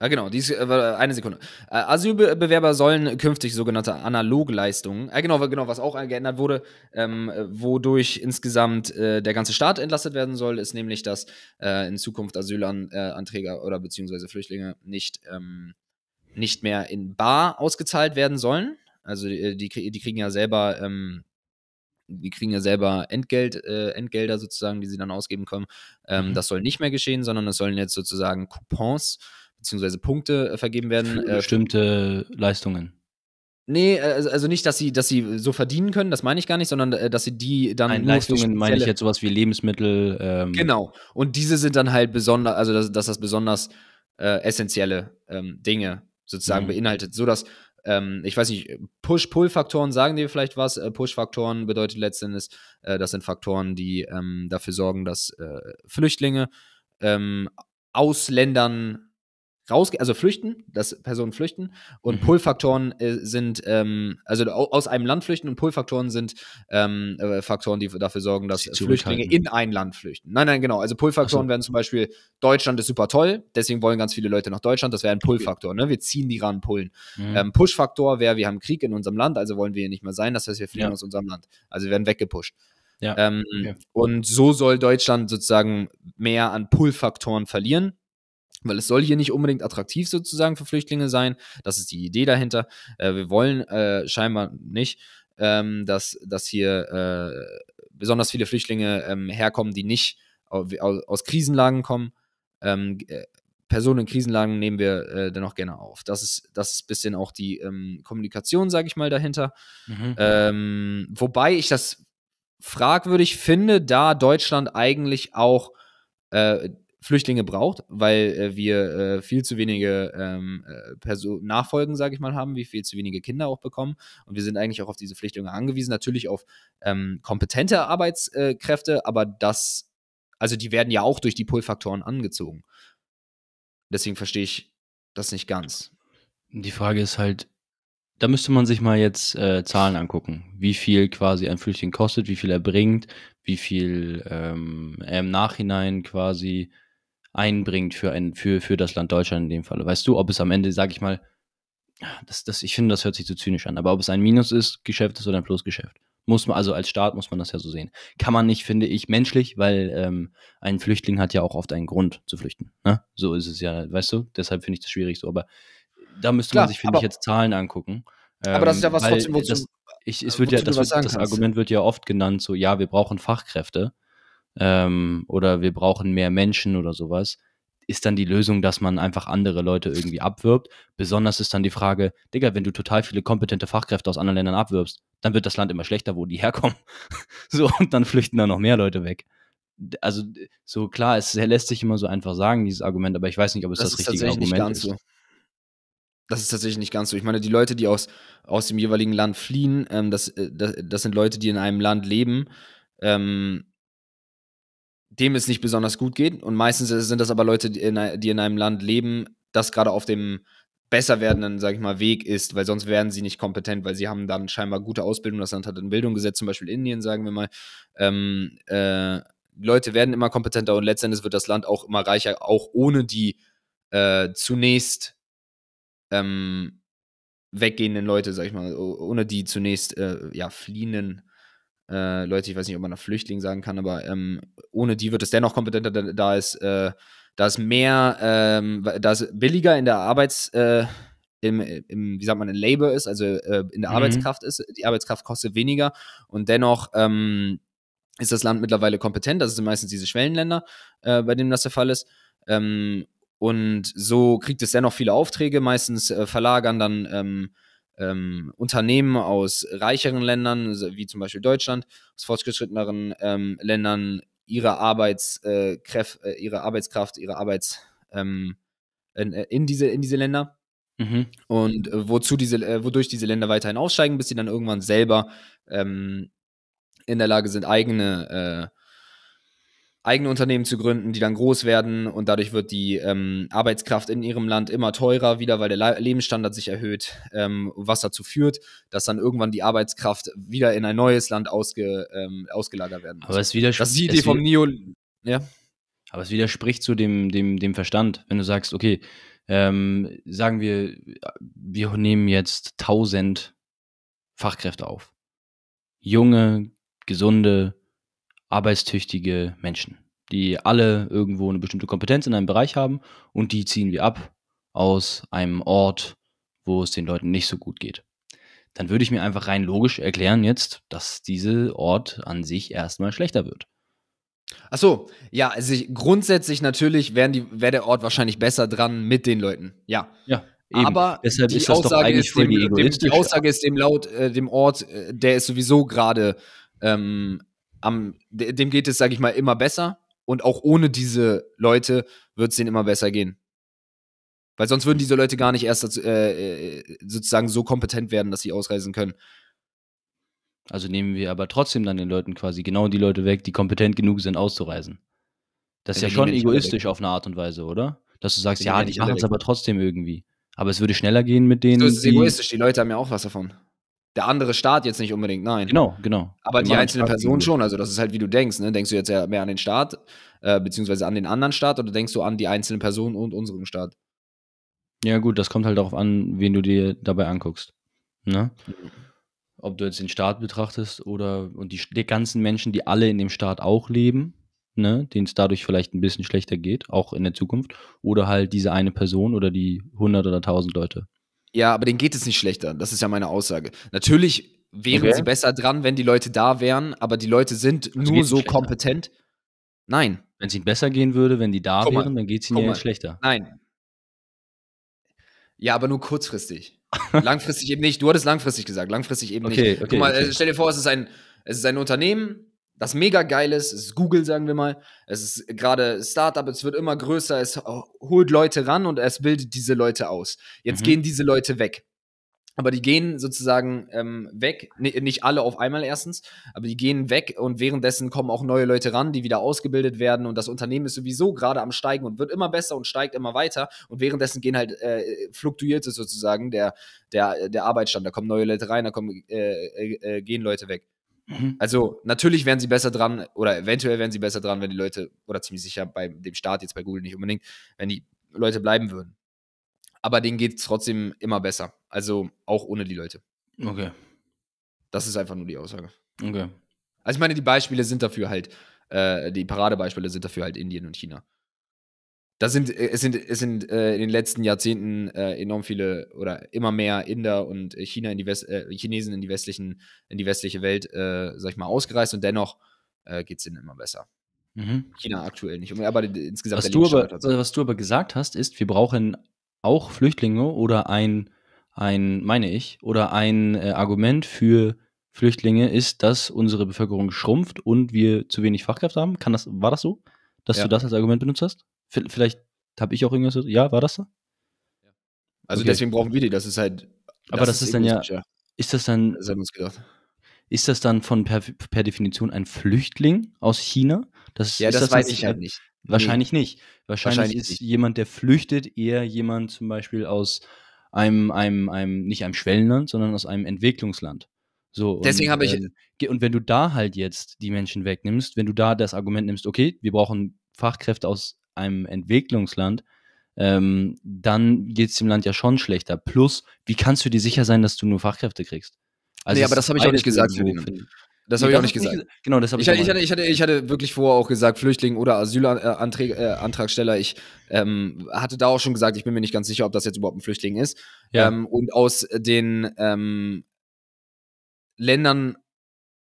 Ah, genau, dies, äh, eine Sekunde. Äh, Asylbewerber sollen künftig sogenannte Analogleistungen, äh, genau, genau, was auch geändert wurde, ähm, wodurch insgesamt äh, der ganze Staat entlastet werden soll, ist nämlich, dass äh, in Zukunft Asylanträger oder beziehungsweise Flüchtlinge nicht, ähm, nicht mehr in Bar ausgezahlt werden sollen. Also äh, die, die kriegen ja selber ähm, die kriegen ja selber Entgelt, äh, Entgelder sozusagen, die sie dann ausgeben können. Ähm, mhm. Das soll nicht mehr geschehen, sondern es sollen jetzt sozusagen Coupons beziehungsweise Punkte äh, vergeben werden. Für äh, bestimmte Leistungen. Nee, äh, also, also nicht, dass sie, dass sie so verdienen können, das meine ich gar nicht, sondern dass sie die dann. Nein, Leistungen meine ich jetzt sowas wie Lebensmittel. Ähm genau. Und diese sind dann halt besonders, also dass, dass das besonders äh, essentielle ähm, Dinge sozusagen mhm. beinhaltet, so dass ähm, ich weiß nicht, Push-Pull-Faktoren sagen dir vielleicht was. Push-Faktoren bedeutet letztendlich, äh, das sind Faktoren, die ähm, dafür sorgen, dass äh, Flüchtlinge ähm, Ausländern rausgehen, also flüchten, dass Personen flüchten und mhm. Pull-Faktoren äh, sind, ähm, also aus einem Land flüchten und Pull-Faktoren sind ähm, äh, Faktoren, die dafür sorgen, dass Flüchtlinge in ein Land flüchten. Nein, nein, genau. Also Pull-Faktoren so. wären zum Beispiel, Deutschland ist super toll, deswegen wollen ganz viele Leute nach Deutschland, das wäre ein Pull-Faktor, ne? Wir ziehen die ran, pullen. Mhm. Ähm, Push-Faktor wäre, wir haben Krieg in unserem Land, also wollen wir hier nicht mehr sein, das heißt, wir fliehen ja. aus unserem Land. Also wir werden weggepusht. Ja. Ähm, okay. Und so soll Deutschland sozusagen mehr an Pull-Faktoren verlieren, weil es soll hier nicht unbedingt attraktiv sozusagen für Flüchtlinge sein. Das ist die Idee dahinter. Äh, wir wollen äh, scheinbar nicht, ähm, dass, dass hier äh, besonders viele Flüchtlinge ähm, herkommen, die nicht aus, aus Krisenlagen kommen. Ähm, äh, Personen in Krisenlagen nehmen wir äh, dennoch gerne auf. Das ist, das ist ein bisschen auch die ähm, Kommunikation, sage ich mal, dahinter. Mhm. Ähm, wobei ich das fragwürdig finde, da Deutschland eigentlich auch äh, Flüchtlinge braucht, weil äh, wir äh, viel zu wenige ähm, äh, Perso Nachfolgen, sage ich mal, haben, wie viel zu wenige Kinder auch bekommen. Und wir sind eigentlich auch auf diese Flüchtlinge angewiesen, natürlich auf ähm, kompetente Arbeitskräfte, aber das, also die werden ja auch durch die Pull-Faktoren angezogen. Deswegen verstehe ich das nicht ganz. Die Frage ist halt, da müsste man sich mal jetzt äh, Zahlen angucken, wie viel quasi ein Flüchtling kostet, wie viel er bringt, wie viel ähm, er im Nachhinein quasi einbringt für, ein, für, für das Land Deutschland in dem Fall. Weißt du, ob es am Ende, sag ich mal, das, das, ich finde, das hört sich zu zynisch an, aber ob es ein Minus ist, Geschäft ist oder ein Plusgeschäft. Muss man, also als Staat muss man das ja so sehen. Kann man nicht, finde ich, menschlich, weil ähm, ein Flüchtling hat ja auch oft einen Grund zu flüchten. Ne? So ist es ja, weißt du? Deshalb finde ich das schwierig so. Aber da müsste Klar, man sich, finde ich, jetzt Zahlen angucken. Ähm, aber das ist ja ähm, was trotzdem, wozu, das, ich, es äh, wird ja, das, wird, das Argument wird ja oft genannt, so ja, wir brauchen Fachkräfte ähm, oder wir brauchen mehr Menschen oder sowas, ist dann die Lösung, dass man einfach andere Leute irgendwie abwirbt. Besonders ist dann die Frage, Digga, wenn du total viele kompetente Fachkräfte aus anderen Ländern abwirbst, dann wird das Land immer schlechter, wo die herkommen. so, und dann flüchten da noch mehr Leute weg. Also, so klar, es lässt sich immer so einfach sagen, dieses Argument, aber ich weiß nicht, ob es das, das richtige Argument nicht ganz ist. So. Das ist tatsächlich nicht ganz so. Ich meine, die Leute, die aus, aus dem jeweiligen Land fliehen, ähm, das, äh, das, das sind Leute, die in einem Land leben, ähm, dem es nicht besonders gut geht. Und meistens sind das aber Leute, die in, einem Land leben, das gerade auf dem besser werdenden, sag ich mal, Weg ist, weil sonst werden sie nicht kompetent, weil sie haben dann scheinbar gute Ausbildung. Das Land hat ein gesetzt, zum Beispiel Indien, sagen wir mal. Ähm, äh, Leute werden immer kompetenter und letztendlich wird das Land auch immer reicher, auch ohne die äh, zunächst ähm, weggehenden Leute, sag ich mal, ohne die zunächst äh, ja, fliehenden äh, Leute, ich weiß nicht, ob man nach Flüchtlingen sagen kann, aber ähm, ohne die wird es dennoch kompetenter, da, da ist, äh, da ist mehr, ähm, da ist billiger in der Arbeits, äh, im, im, wie sagt man, in Labor ist, also äh, in der mhm. Arbeitskraft ist, die Arbeitskraft kostet weniger und dennoch ähm, ist das Land mittlerweile kompetent, das sind meistens diese Schwellenländer, äh, bei denen das der Fall ist. Ähm, und so kriegt es dennoch viele Aufträge, meistens äh, verlagern dann ähm, ähm, Unternehmen aus reicheren Ländern, wie zum Beispiel Deutschland, aus fortgeschritteneren ähm, Ländern ihre, Arbeitskräf äh, äh, ihre Arbeitskraft, ihre Arbeits ähm, in, äh, in, diese, in diese Länder. Mhm. Und äh, wozu diese, äh, wodurch diese Länder weiterhin aussteigen, bis sie dann irgendwann selber ähm, in der Lage sind, eigene äh, eigene Unternehmen zu gründen, die dann groß werden und dadurch wird die ähm, Arbeitskraft in ihrem Land immer teurer wieder, weil der Le Lebensstandard sich erhöht, ähm, was dazu führt, dass dann irgendwann die Arbeitskraft wieder in ein neues Land ausge, ähm, ausgelagert werden muss. Aber es widerspricht. Das ist die Idee vom Neo. Ja. Aber es widerspricht zu dem, dem, dem Verstand, wenn du sagst, okay, ähm, sagen wir, wir nehmen jetzt 1000 Fachkräfte auf. Junge, gesunde, arbeitstüchtige Menschen, die alle irgendwo eine bestimmte Kompetenz in einem Bereich haben und die ziehen wir ab aus einem Ort, wo es den Leuten nicht so gut geht. Dann würde ich mir einfach rein logisch erklären jetzt, dass dieser Ort an sich erstmal schlechter wird. Achso, ja, also ich, grundsätzlich natürlich wäre wär der Ort wahrscheinlich besser dran mit den Leuten. Ja. Ja. Eben. Aber Deshalb die, ist das Aussage doch ist dem, dem, die Aussage ist dem laut äh, dem Ort, äh, der ist sowieso gerade ähm, am, dem geht es, sage ich mal, immer besser. Und auch ohne diese Leute wird es denen immer besser gehen. Weil sonst würden diese Leute gar nicht erst äh, äh, sozusagen so kompetent werden, dass sie ausreisen können. Also nehmen wir aber trotzdem dann den Leuten quasi genau die Leute weg, die kompetent genug sind, auszureisen. Das ist ja, ja schon egoistisch auf eine Art und Weise, oder? Dass du sagst, ja, die machen es aber trotzdem irgendwie. Aber es würde schneller gehen mit denen. So ist es egoistisch, die Leute haben ja auch was davon der andere Staat jetzt nicht unbedingt, nein. Genau, genau. Aber die einzelne Person schon, also das ist halt, wie du denkst, ne? Denkst du jetzt ja mehr an den Staat, äh, beziehungsweise an den anderen Staat oder denkst du an die einzelne Person und unseren Staat? Ja, gut, das kommt halt darauf an, wen du dir dabei anguckst. Ne? Mhm. Ob du jetzt den Staat betrachtest oder und die, die ganzen Menschen, die alle in dem Staat auch leben, ne, denen es dadurch vielleicht ein bisschen schlechter geht, auch in der Zukunft, oder halt diese eine Person oder die 100 oder 1000 Leute. Ja, aber denen geht es nicht schlechter. Das ist ja meine Aussage. Natürlich wären okay. sie besser dran, wenn die Leute da wären, aber die Leute sind also nur so kompetent. Nein. Wenn es ihnen besser gehen würde, wenn die da Komm wären, mal. dann geht es ihnen Komm ja mal. schlechter. Nein. Ja, aber nur kurzfristig. langfristig eben nicht. Du hattest langfristig gesagt. Langfristig eben okay, nicht. Okay, Guck mal, okay. stell dir vor, es ist ein, es ist ein Unternehmen, das mega geil ist, es ist Google, sagen wir mal. Es ist gerade Startup, es wird immer größer, es äh, holt Leute ran und es bildet diese Leute aus. Jetzt mhm. gehen diese Leute weg. Aber die gehen sozusagen ähm, weg, N nicht alle auf einmal erstens, aber die gehen weg und währenddessen kommen auch neue Leute ran, die wieder ausgebildet werden und das Unternehmen ist sowieso gerade am Steigen und wird immer besser und steigt immer weiter und währenddessen gehen halt äh, fluktuiert es sozusagen der, der, der Arbeitsstand, da kommen neue Leute rein, da kommen, äh, äh, äh gehen Leute weg. Mhm. Also natürlich wären sie besser dran oder eventuell wären sie besser dran, wenn die Leute, oder ziemlich sicher bei dem Start jetzt bei Google nicht unbedingt, wenn die Leute bleiben würden. Aber denen geht es trotzdem immer besser. Also auch ohne die Leute. Okay. Das ist einfach nur die Aussage. Okay. Also ich meine, die Beispiele sind dafür halt, äh, die Paradebeispiele sind dafür halt Indien und China das sind, äh, es sind, es sind äh, in den letzten Jahrzehnten äh, enorm viele oder immer mehr Inder und äh, China in die West, äh, Chinesen in die westlichen, in die westliche Welt, äh, sag ich mal, ausgereist und dennoch äh, geht es ihnen immer besser. Mhm. China aktuell nicht. Aber insgesamt was du aber, also. was du aber gesagt hast, ist, wir brauchen auch Flüchtlinge oder ein, ein meine ich, oder ein Argument für Flüchtlinge ist, dass unsere Bevölkerung schrumpft und wir zu wenig Fachkräfte haben. Kann das, war das so? Dass ja. du das als Argument benutzt hast? Vielleicht habe ich auch irgendwas. Ja, war das so? Also okay. deswegen brauchen wir die. Das ist halt. Aber das, das ist, dann ja. Ist das dann. Das haben wir uns gedacht. Ist das dann von per, per Definition ein Flüchtling aus China? Das, ja, das, das weiß ich halt nicht. Wahrscheinlich nee. nicht. Wahrscheinlich, Wahrscheinlich ist nicht. jemand, der flüchtet, eher jemand zum Beispiel aus einem, einem, einem, nicht einem Schwellenland, sondern aus einem Entwicklungsland. So, Deswegen habe ich. Äh, und wenn du da halt jetzt die Menschen wegnimmst, wenn du da das Argument nimmst, okay, wir brauchen Fachkräfte aus einem Entwicklungsland, ähm, dann geht es dem Land ja schon schlechter. Plus, wie kannst du dir sicher sein, dass du nur Fachkräfte kriegst? Also nee, aber das habe ich auch nicht gesagt. Für den. Das habe ich auch nicht gesagt. Nicht, genau, das habe ich, ich, ich, hatte, ich, hatte, ich hatte wirklich vorher auch gesagt, Flüchtling oder Asylantragsteller. Äh, äh ich ähm, hatte da auch schon gesagt, ich bin mir nicht ganz sicher, ob das jetzt überhaupt ein Flüchtling ist. Ja. Ähm, und aus den ähm, Ländern,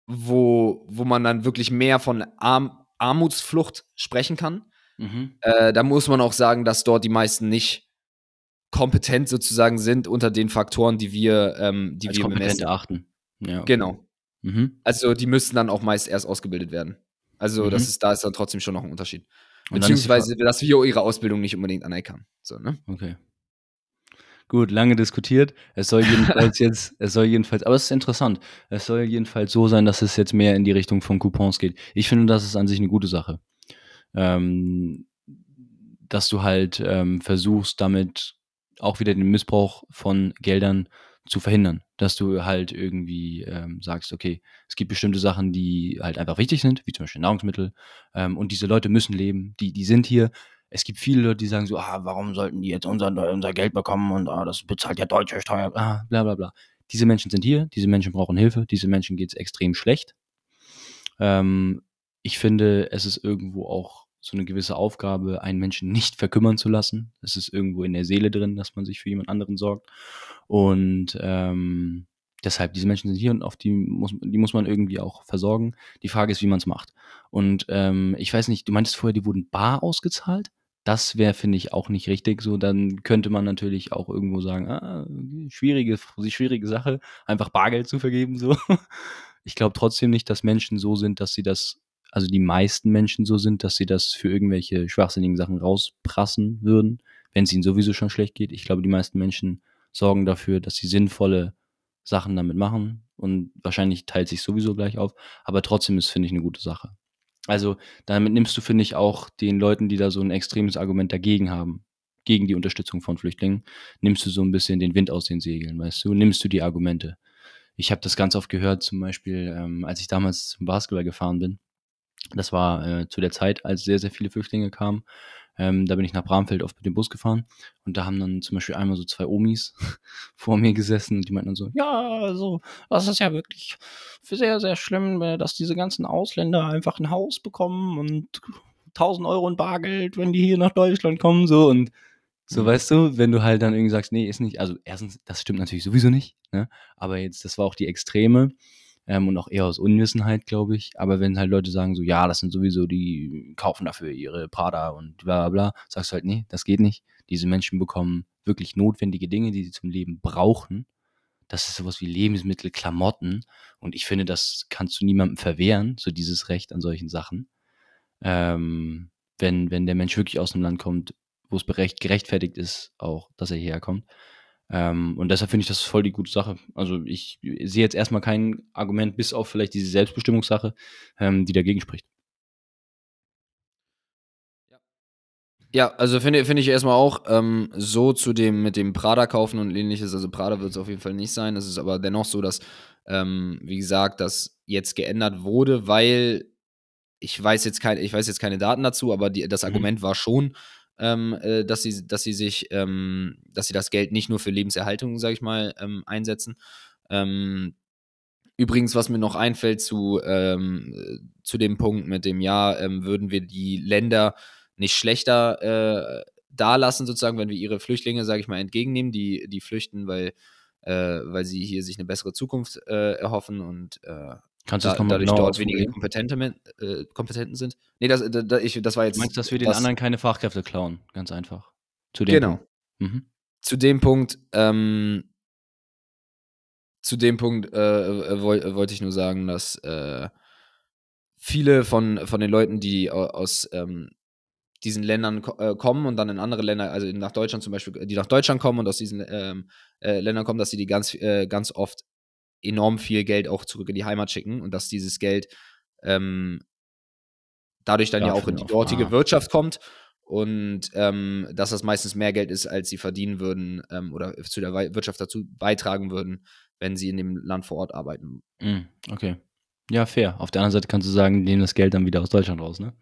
wo, wo man dann wirklich mehr von Arm, Armutsflucht sprechen kann, Mhm. Äh, da muss man auch sagen, dass dort die meisten nicht kompetent sozusagen sind unter den Faktoren, die wir, ähm, die Als wir kompetent achten. Ja, Genau. Mhm. Also die müssen dann auch meist erst ausgebildet werden. Also mhm. das ist, da ist dann trotzdem schon noch ein Unterschied. Beziehungsweise, dass wir ihre Ausbildung nicht unbedingt anerkennen. So, ne? Okay. Gut, lange diskutiert. Es soll jedenfalls jetzt, es soll jedenfalls, aber es ist interessant. Es soll jedenfalls so sein, dass es jetzt mehr in die Richtung von Coupons geht. Ich finde, das ist an sich eine gute Sache ähm, dass du halt ähm, versuchst, damit auch wieder den Missbrauch von Geldern zu verhindern. Dass du halt irgendwie ähm, sagst, okay, es gibt bestimmte Sachen, die halt einfach wichtig sind, wie zum Beispiel Nahrungsmittel. Ähm, und diese Leute müssen leben, die, die sind hier. Es gibt viele Leute, die sagen so, ah, warum sollten die jetzt unser, unser Geld bekommen und ah, das bezahlt ja deutsche Steuer, ah, bla bla bla. Diese Menschen sind hier, diese Menschen brauchen Hilfe, diese Menschen geht es extrem schlecht. Ähm, ich finde, es ist irgendwo auch so eine gewisse Aufgabe, einen Menschen nicht verkümmern zu lassen. Es ist irgendwo in der Seele drin, dass man sich für jemand anderen sorgt. Und ähm, deshalb, diese Menschen sind hier und auf die muss, die muss man irgendwie auch versorgen. Die Frage ist, wie man es macht. Und ähm, ich weiß nicht, du meintest vorher, die wurden bar ausgezahlt? Das wäre, finde ich, auch nicht richtig. So, dann könnte man natürlich auch irgendwo sagen, ah, schwierige, schwierige Sache, einfach Bargeld zu vergeben. So. Ich glaube trotzdem nicht, dass Menschen so sind, dass sie das also die meisten Menschen so sind, dass sie das für irgendwelche schwachsinnigen Sachen rausprassen würden, wenn es ihnen sowieso schon schlecht geht. Ich glaube, die meisten Menschen sorgen dafür, dass sie sinnvolle Sachen damit machen und wahrscheinlich teilt sich sowieso gleich auf, aber trotzdem ist, finde ich, eine gute Sache. Also damit nimmst du, finde ich, auch den Leuten, die da so ein extremes Argument dagegen haben, gegen die Unterstützung von Flüchtlingen, nimmst du so ein bisschen den Wind aus den Segeln, weißt du, nimmst du die Argumente. Ich habe das ganz oft gehört, zum Beispiel, ähm, als ich damals zum Basketball gefahren bin, das war äh, zu der Zeit, als sehr, sehr viele Flüchtlinge kamen. Ähm, da bin ich nach Bramfeld oft mit dem Bus gefahren und da haben dann zum Beispiel einmal so zwei Omis vor mir gesessen und die meinten dann so, ja, also das ist ja wirklich sehr, sehr schlimm, äh, dass diese ganzen Ausländer einfach ein Haus bekommen und 1000 Euro in Bargeld, wenn die hier nach Deutschland kommen, so und so, mhm. weißt du, wenn du halt dann irgendwie sagst, nee, ist nicht, also erstens, das stimmt natürlich sowieso nicht, ne? aber jetzt, das war auch die Extreme ähm, und auch eher aus Unwissenheit, glaube ich. Aber wenn halt Leute sagen, so, ja, das sind sowieso die, kaufen dafür ihre Prada und bla bla, bla sagst du halt, nee, das geht nicht. Diese Menschen bekommen wirklich notwendige Dinge, die sie zum Leben brauchen. Das ist sowas wie Lebensmittel, Klamotten. Und ich finde, das kannst du niemandem verwehren, so dieses Recht an solchen Sachen. Ähm, wenn, wenn der Mensch wirklich aus einem Land kommt, wo es gerechtfertigt ist, auch, dass er hierher kommt. Ähm, und deshalb finde ich das voll die gute Sache. Also ich sehe jetzt erstmal kein Argument, bis auf vielleicht diese Selbstbestimmungssache, ähm, die dagegen spricht. Ja, also finde find ich erstmal auch ähm, so zu dem mit dem Prada kaufen und ähnliches. Also Prada wird es auf jeden Fall nicht sein. Es ist aber dennoch so, dass, ähm, wie gesagt, das jetzt geändert wurde, weil ich weiß jetzt kein, ich weiß jetzt keine Daten dazu, aber die, das mhm. Argument war schon, ähm, äh, dass, sie, dass sie sich, ähm, dass sie das Geld nicht nur für Lebenserhaltung, sage ich mal, ähm, einsetzen. Ähm, übrigens, was mir noch einfällt zu, ähm, äh, zu dem Punkt mit dem Jahr, würden wir die Länder nicht schlechter äh, dalassen, sozusagen, wenn wir ihre Flüchtlinge, sage ich mal, entgegennehmen, die, die flüchten, weil, äh, weil sie hier sich eine bessere Zukunft äh, erhoffen und äh, Kannst du da, das dadurch genau dort weniger kompetente, äh, Kompetenten sind? Nee, das, da, da, ich, das war jetzt. Du meinst, dass wir den anderen keine Fachkräfte klauen? Ganz einfach. Zu dem genau. Punkt. Mhm. Zu dem Punkt, ähm, zu dem Punkt äh, äh, äh wollte ich nur sagen, dass äh, viele von, von den Leuten, die aus ähm, diesen Ländern ko äh, kommen und dann in andere Länder, also nach Deutschland zum Beispiel, die nach Deutschland kommen und aus diesen ähm, äh, Ländern kommen, dass sie die ganz, ganz oft enorm viel Geld auch zurück in die Heimat schicken und dass dieses Geld ähm, dadurch dann ja, ja auch in die dortige ah, Wirtschaft kommt und ähm, dass das meistens mehr Geld ist, als sie verdienen würden ähm, oder zu der Wirtschaft dazu beitragen würden, wenn sie in dem Land vor Ort arbeiten. Mm, okay. Ja, fair. Auf der anderen Seite kannst du sagen, die nehmen das Geld dann wieder aus Deutschland raus, ne?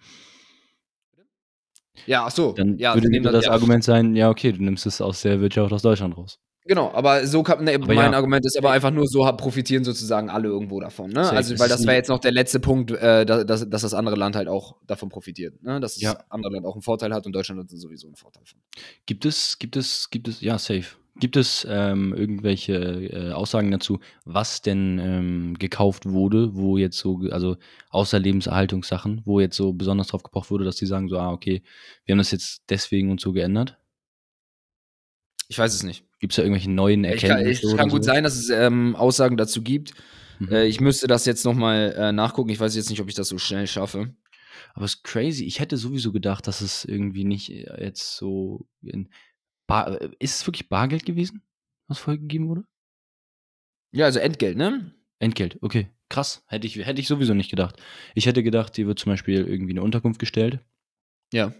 Ja, ach so. Dann ja, würde das, das ja. Argument sein, ja, okay, du nimmst es aus der Wirtschaft aus Deutschland raus. Genau, aber so kann, ne, aber mein ja. Argument ist aber einfach nur, so profitieren sozusagen alle irgendwo davon. Ne? Also, weil das wäre jetzt noch der letzte Punkt, äh, dass, dass, das andere Land halt auch davon profitiert. Ne? Dass das andere Land auch einen Vorteil hat und Deutschland hat sowieso einen Vorteil von. Gibt es, gibt es, gibt es, ja, safe. Gibt es ähm, irgendwelche äh, Aussagen dazu, was denn ähm, gekauft wurde, wo jetzt so, also außer Lebenserhaltungssachen, wo jetzt so besonders drauf gepocht wurde, dass die sagen so, ah, okay, wir haben das jetzt deswegen und so geändert? Ich weiß es nicht. Gibt es da irgendwelche neuen Erkenntnisse? Es kann, gut so? sein, dass es ähm, Aussagen dazu gibt. Mhm. Äh, ich müsste das jetzt nochmal äh, nachgucken. Ich weiß jetzt nicht, ob ich das so schnell schaffe. Aber es ist crazy. Ich hätte sowieso gedacht, dass es irgendwie nicht äh, jetzt so. Bar äh, ist es wirklich Bargeld gewesen, was vorher gegeben wurde? Ja, also Entgelt, ne? Entgelt, okay. Krass. Hätte ich, hätte ich sowieso nicht gedacht. Ich hätte gedacht, hier wird zum Beispiel irgendwie eine Unterkunft gestellt. Ja.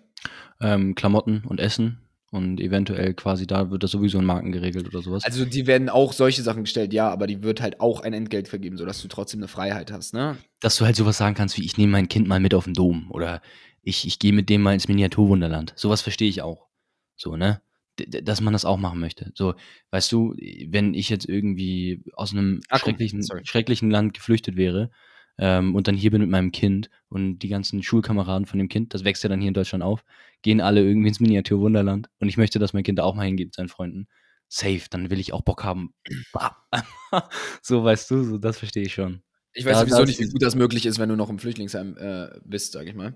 Ähm, Klamotten und Essen und eventuell quasi da wird das sowieso in Marken geregelt oder sowas. Also die werden auch solche Sachen gestellt, ja, aber die wird halt auch ein Entgelt vergeben, sodass du trotzdem eine Freiheit hast, ne? Dass du halt sowas sagen kannst wie, ich nehme mein Kind mal mit auf den Dom oder ich, ich gehe mit dem mal ins Miniaturwunderland. Sowas verstehe ich auch. So, ne? D dass man das auch machen möchte. So, weißt du, wenn ich jetzt irgendwie aus einem Ach, schrecklichen, schrecklichen Land geflüchtet wäre ähm, und dann hier bin mit meinem Kind und die ganzen Schulkameraden von dem Kind, das wächst ja dann hier in Deutschland auf, gehen alle irgendwie ins Miniatur Wunderland und ich möchte, dass mein Kind da auch mal hingeht mit seinen Freunden. Safe, dann will ich auch Bock haben. so weißt du, so, das verstehe ich schon. Ich weiß sowieso nicht, wie gut das möglich ist, wenn du noch im Flüchtlingsheim äh, bist, sag ich mal.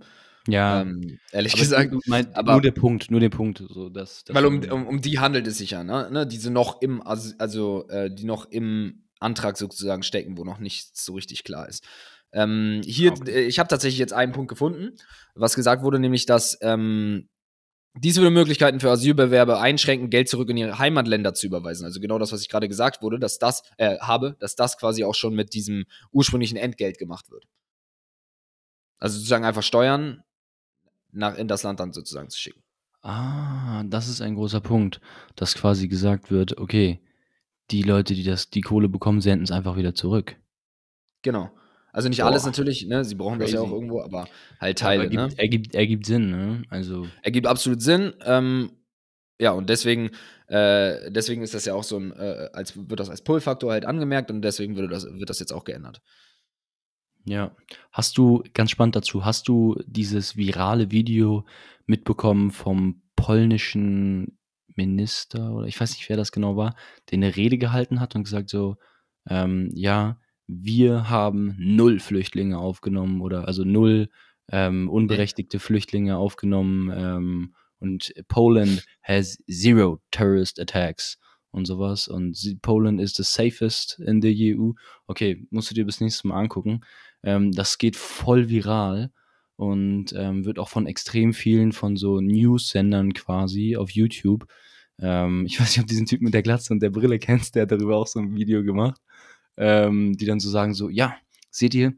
Ja, ähm, ehrlich aber gesagt. Mein, aber, nur der Punkt, nur der Punkt. So, dass, dass weil um, um, um die handelt es sich ja, ne? ne? Diese noch im, also, also äh, die noch im Antrag sozusagen stecken, wo noch nichts so richtig klar ist. Ähm, hier, okay. Genau. Äh, ich habe tatsächlich jetzt einen Punkt gefunden, was gesagt wurde, nämlich, dass ähm, dies würde Möglichkeiten für Asylbewerber einschränken, Geld zurück in ihre Heimatländer zu überweisen. Also genau das, was ich gerade gesagt wurde, dass das äh, habe, dass das quasi auch schon mit diesem ursprünglichen Entgelt gemacht wird. Also sozusagen einfach Steuern nach, in das Land dann sozusagen zu schicken. Ah, das ist ein großer Punkt, dass quasi gesagt wird, okay, die Leute, die das, die Kohle bekommen, senden es einfach wieder zurück. Genau. Also nicht Boah. alles natürlich, ne? Sie brauchen Crazy. das ja auch irgendwo, aber halt Teile. Aber ergibt, ne? ergibt, ergibt Sinn, ne? Also. Ergibt absolut Sinn. Ähm, ja, und deswegen, äh, deswegen ist das ja auch so ein, äh, als wird das als Pull-Faktor halt angemerkt und deswegen würde das, wird das jetzt auch geändert. Ja. Hast du, ganz spannend dazu, hast du dieses virale Video mitbekommen vom polnischen Minister oder ich weiß nicht, wer das genau war, der eine Rede gehalten hat und gesagt so, ähm, ja, wir haben null Flüchtlinge aufgenommen oder also null ähm, unberechtigte Flüchtlinge aufgenommen ähm, und Poland has zero terrorist attacks und sowas und Poland is the safest in the EU. Okay, musst du dir bis nächstes Mal angucken. Ähm, das geht voll viral und ähm, wird auch von extrem vielen von so News-Sendern quasi auf YouTube. Ähm, ich weiß nicht, ob diesen Typ mit der Glatze und der Brille kennst, der hat darüber auch so ein Video gemacht, ähm, die dann so sagen so, ja, seht ihr,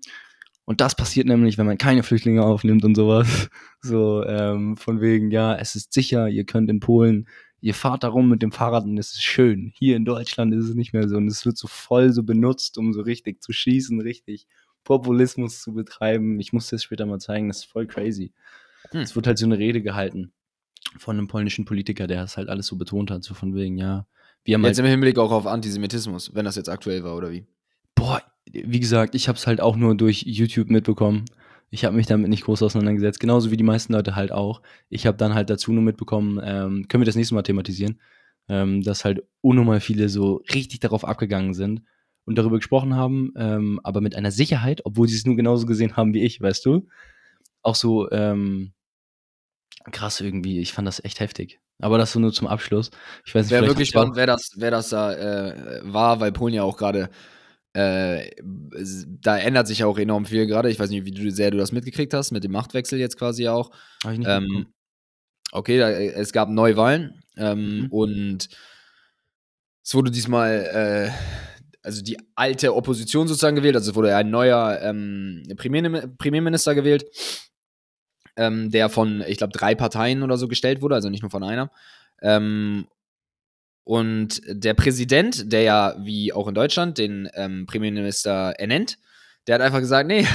und das passiert nämlich, wenn man keine Flüchtlinge aufnimmt und sowas. So ähm, von wegen, ja, es ist sicher, ihr könnt in Polen, ihr fahrt da rum mit dem Fahrrad und es ist schön. Hier in Deutschland ist es nicht mehr so und es wird so voll so benutzt, um so richtig zu schießen, richtig Populismus zu betreiben. Ich muss das später mal zeigen, das ist voll crazy. Hm. Es wird halt so eine Rede gehalten von einem polnischen Politiker, der das halt alles so betont hat, so von wegen, ja. Wir haben jetzt halt, im Hinblick auch auf Antisemitismus, wenn das jetzt aktuell war oder wie? Boah, wie gesagt, ich habe es halt auch nur durch YouTube mitbekommen. Ich habe mich damit nicht groß auseinandergesetzt, genauso wie die meisten Leute halt auch. Ich habe dann halt dazu nur mitbekommen, ähm, können wir das nächste Mal thematisieren, ähm, dass halt unnormal viele so richtig darauf abgegangen sind und darüber gesprochen haben, ähm, aber mit einer Sicherheit, obwohl sie es nur genauso gesehen haben wie ich, weißt du? Auch so ähm, krass irgendwie. Ich fand das echt heftig. Aber das so nur zum Abschluss. Ich weiß nicht, Wäre wirklich spannend, wer das, wer das da äh, war, weil Polen ja auch gerade äh, da ändert sich ja auch enorm viel gerade. Ich weiß nicht, wie du, sehr du das mitgekriegt hast, mit dem Machtwechsel jetzt quasi auch. Hab ich nicht ähm, okay, da, äh, es gab Neuwahlen ähm, mhm. und es wurde diesmal äh, also die alte Opposition sozusagen gewählt, also wurde ein neuer ähm, Premierminister, Premierminister gewählt, ähm, der von, ich glaube, drei Parteien oder so gestellt wurde, also nicht nur von einer. Ähm, und der Präsident, der ja wie auch in Deutschland den ähm, Premierminister ernennt, der hat einfach gesagt, nee,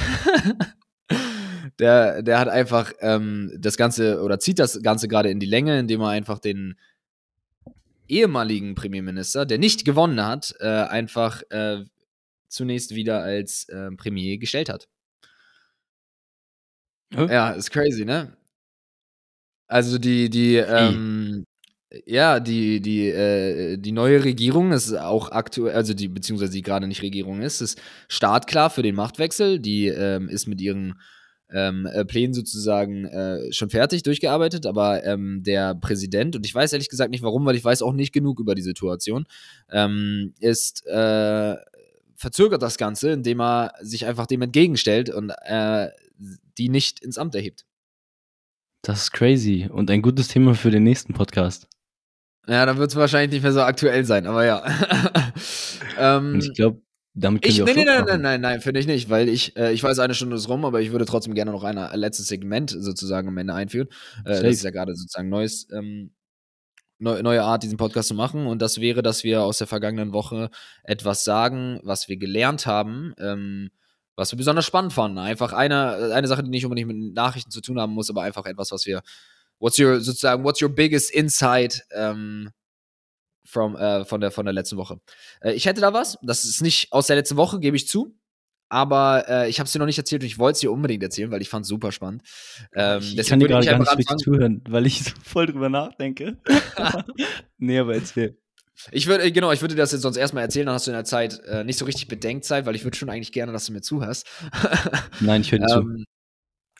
der, der hat einfach ähm, das Ganze oder zieht das Ganze gerade in die Länge, indem er einfach den ehemaligen Premierminister, der nicht gewonnen hat, äh, einfach äh, zunächst wieder als äh, Premier gestellt hat. Huh? Ja, ist crazy, ne? Also die, die, ähm, ja, die, die, äh, die neue Regierung ist auch aktuell, also die, beziehungsweise die gerade nicht Regierung ist, ist startklar für den Machtwechsel. Die ähm, ist mit ihren ähm, äh, Plänen sozusagen äh, schon fertig durchgearbeitet, aber ähm, der Präsident, und ich weiß ehrlich gesagt nicht warum, weil ich weiß auch nicht genug über die Situation, ähm, ist äh, verzögert das Ganze, indem er sich einfach dem entgegenstellt und äh, die nicht ins Amt erhebt. Das ist crazy und ein gutes Thema für den nächsten Podcast. Ja, dann wird es wahrscheinlich nicht mehr so aktuell sein, aber ja. ähm, ich glaube, damit ich, nee, nee, nein, nein, nein, nein, finde ich nicht, weil ich, äh, ich weiß, eine Stunde ist rum, aber ich würde trotzdem gerne noch ein äh, letztes Segment sozusagen am Ende einführen. Äh, das ist ja gerade sozusagen neues, ähm, neu, neue Art, diesen Podcast zu machen. Und das wäre, dass wir aus der vergangenen Woche etwas sagen, was wir gelernt haben, ähm, was wir besonders spannend fanden. Einfach eine, äh, eine Sache, die nicht unbedingt mit Nachrichten zu tun haben muss, aber einfach etwas, was wir, what's your, sozusagen, what's your biggest insight, ähm, from, äh, von, der, von der letzten Woche. Äh, ich hätte da was, das ist nicht aus der letzten Woche, gebe ich zu. Aber äh, ich habe es dir noch nicht erzählt und ich wollte es dir unbedingt erzählen, weil ich fand es super spannend. Ähm, ich kann dir gerade gar nicht richtig zuhören, weil ich so voll drüber nachdenke. nee, aber erzähl. Ich würde, äh, genau, ich würde das jetzt sonst erstmal erzählen, dann hast du in der Zeit äh, nicht so richtig Bedenkzeit, weil ich würde schon eigentlich gerne, dass du mir zuhörst. Nein, ich höre ähm,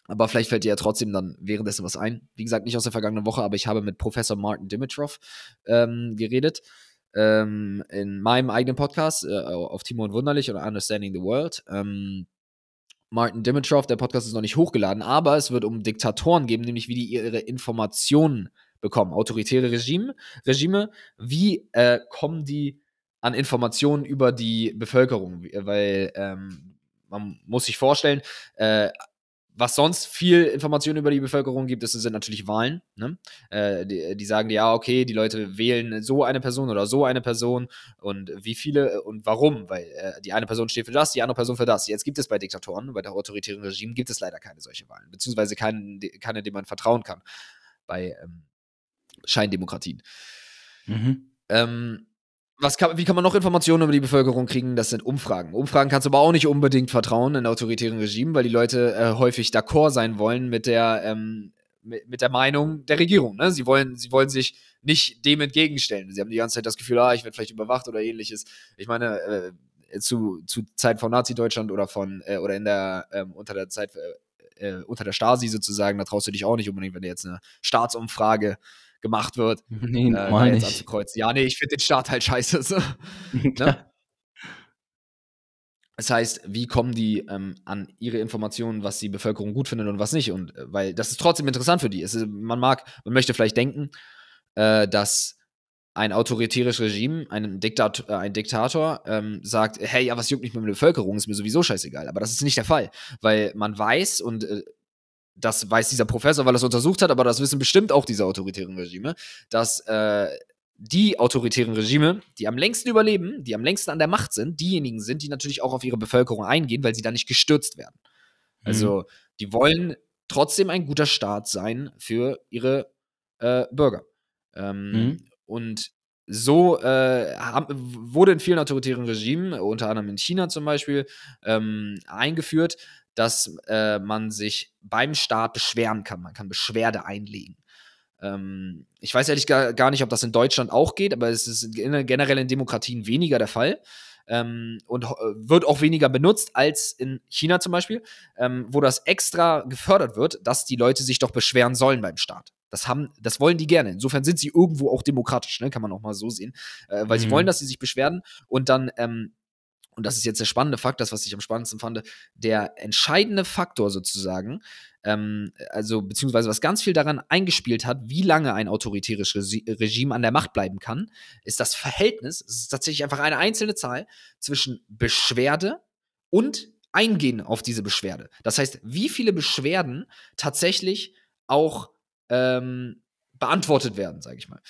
aber vielleicht fällt dir ja trotzdem dann währenddessen was ein. Wie gesagt, nicht aus der vergangenen Woche, aber ich habe mit Professor Martin Dimitrov ähm, geredet. Ähm, in meinem eigenen Podcast äh, auf Timo und Wunderlich oder Understanding the World. Ähm, Martin Dimitrov, der Podcast ist noch nicht hochgeladen, aber es wird um Diktatoren geben, nämlich wie die ihre Informationen bekommen. Autoritäre Regime, Regime wie äh, kommen die an Informationen über die Bevölkerung? Äh, weil ähm, man muss sich vorstellen, äh, was sonst viel Informationen über die Bevölkerung gibt, das sind natürlich Wahlen. Ne? Äh, die, die, sagen, ja, okay, die Leute wählen so eine Person oder so eine Person und wie viele und warum, weil äh, die eine Person steht für das, die andere Person für das. Jetzt gibt es bei Diktatoren, bei der autoritären Regimen gibt es leider keine solche Wahlen, beziehungsweise keinen, keine, dem man vertrauen kann, bei ähm, Scheindemokratien. Mhm. Ähm, was kann, wie kann man noch Informationen über die Bevölkerung kriegen? Das sind Umfragen. Umfragen kannst du aber auch nicht unbedingt vertrauen in autoritären Regimen, weil die Leute äh, häufig d'accord sein wollen mit der, ähm, mit, mit, der Meinung der Regierung. Ne? Sie, wollen, sie wollen sich nicht dem entgegenstellen. Sie haben die ganze Zeit das Gefühl, ah, ich werde vielleicht überwacht oder ähnliches. Ich meine, äh, zu, zu Zeiten von Nazi-Deutschland oder von äh, oder in der ähm, unter der Zeit äh, äh, unter der Stasi sozusagen, da traust du dich auch nicht unbedingt, wenn du jetzt eine Staatsumfrage gemacht wird, nee, äh, jetzt nicht. anzukreuzen. Ja, nee, ich finde den Start halt scheiße. So. ne? Das heißt, wie kommen die ähm, an ihre Informationen, was die Bevölkerung gut findet und was nicht? Und äh, weil das ist trotzdem interessant für die. Es ist, man mag, man möchte vielleicht denken, äh, dass ein autoritäres Regime, ein, Diktat äh, ein Diktator ähm, sagt, hey, ja, was juckt mich mit der Bevölkerung, ist mir sowieso scheißegal. Aber das ist nicht der Fall, weil man weiß und äh, das weiß dieser Professor, weil er es untersucht hat, aber das wissen bestimmt auch diese autoritären Regime, dass äh, die autoritären Regime, die am längsten überleben, die am längsten an der Macht sind, diejenigen sind, die natürlich auch auf ihre Bevölkerung eingehen, weil sie da nicht gestürzt werden. Mhm. Also die wollen trotzdem ein guter Staat sein für ihre äh, Bürger. Ähm, mhm. Und so äh, wurde in vielen autoritären Regimen, unter anderem in China zum Beispiel, ähm, eingeführt, dass äh, man sich beim Staat beschweren kann. Man kann Beschwerde einlegen. Ähm, ich weiß ehrlich gar, nicht, ob das in Deutschland auch geht, aber es ist generell in Demokratien weniger der Fall. Ähm, und wird auch weniger benutzt als in China zum Beispiel, ähm, wo das extra gefördert wird, dass die Leute sich doch beschweren sollen beim Staat. Das, haben, das wollen die gerne. Insofern sind sie irgendwo auch demokratisch, ne? kann man auch mal so sehen. Äh, weil mhm. sie wollen, mhm. dass sie sich beschweren und dann ähm, und das ist jetzt der spannende Fakt, das, was ich am spannendsten fand, der entscheidende Faktor sozusagen, ähm, also beziehungsweise was ganz viel daran eingespielt hat, wie lange ein autoritäres Re Regime an der Macht bleiben kann, ist das Verhältnis, es ist tatsächlich einfach eine einzelne Zahl, zwischen Beschwerde und Eingehen auf diese Beschwerde. Das heißt, wie viele Beschwerden tatsächlich auch ähm, beantwortet werden, sage ich mal.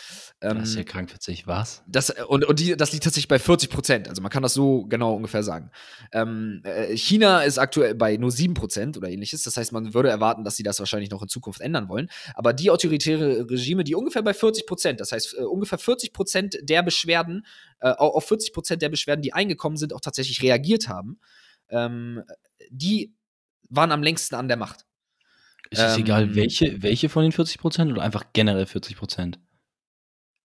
Ähm, das ist ja krank witzig, was? Das, äh, und und die, das liegt tatsächlich bei 40 Prozent, also man kann das so genau ungefähr sagen. Ähm, äh, China ist aktuell bei nur 7 Prozent oder ähnliches, das heißt, man würde erwarten, dass sie das wahrscheinlich noch in Zukunft ändern wollen. Aber die autoritäre Regime, die ungefähr bei 40 Prozent, das heißt, äh, ungefähr 40 Prozent der Beschwerden, äh, auf 40 Prozent der Beschwerden, die eingekommen sind, auch tatsächlich reagiert haben, ähm, die waren am längsten an der Macht. Ist es egal, ähm, welche, welche von den 40 oder einfach generell 40 Prozent?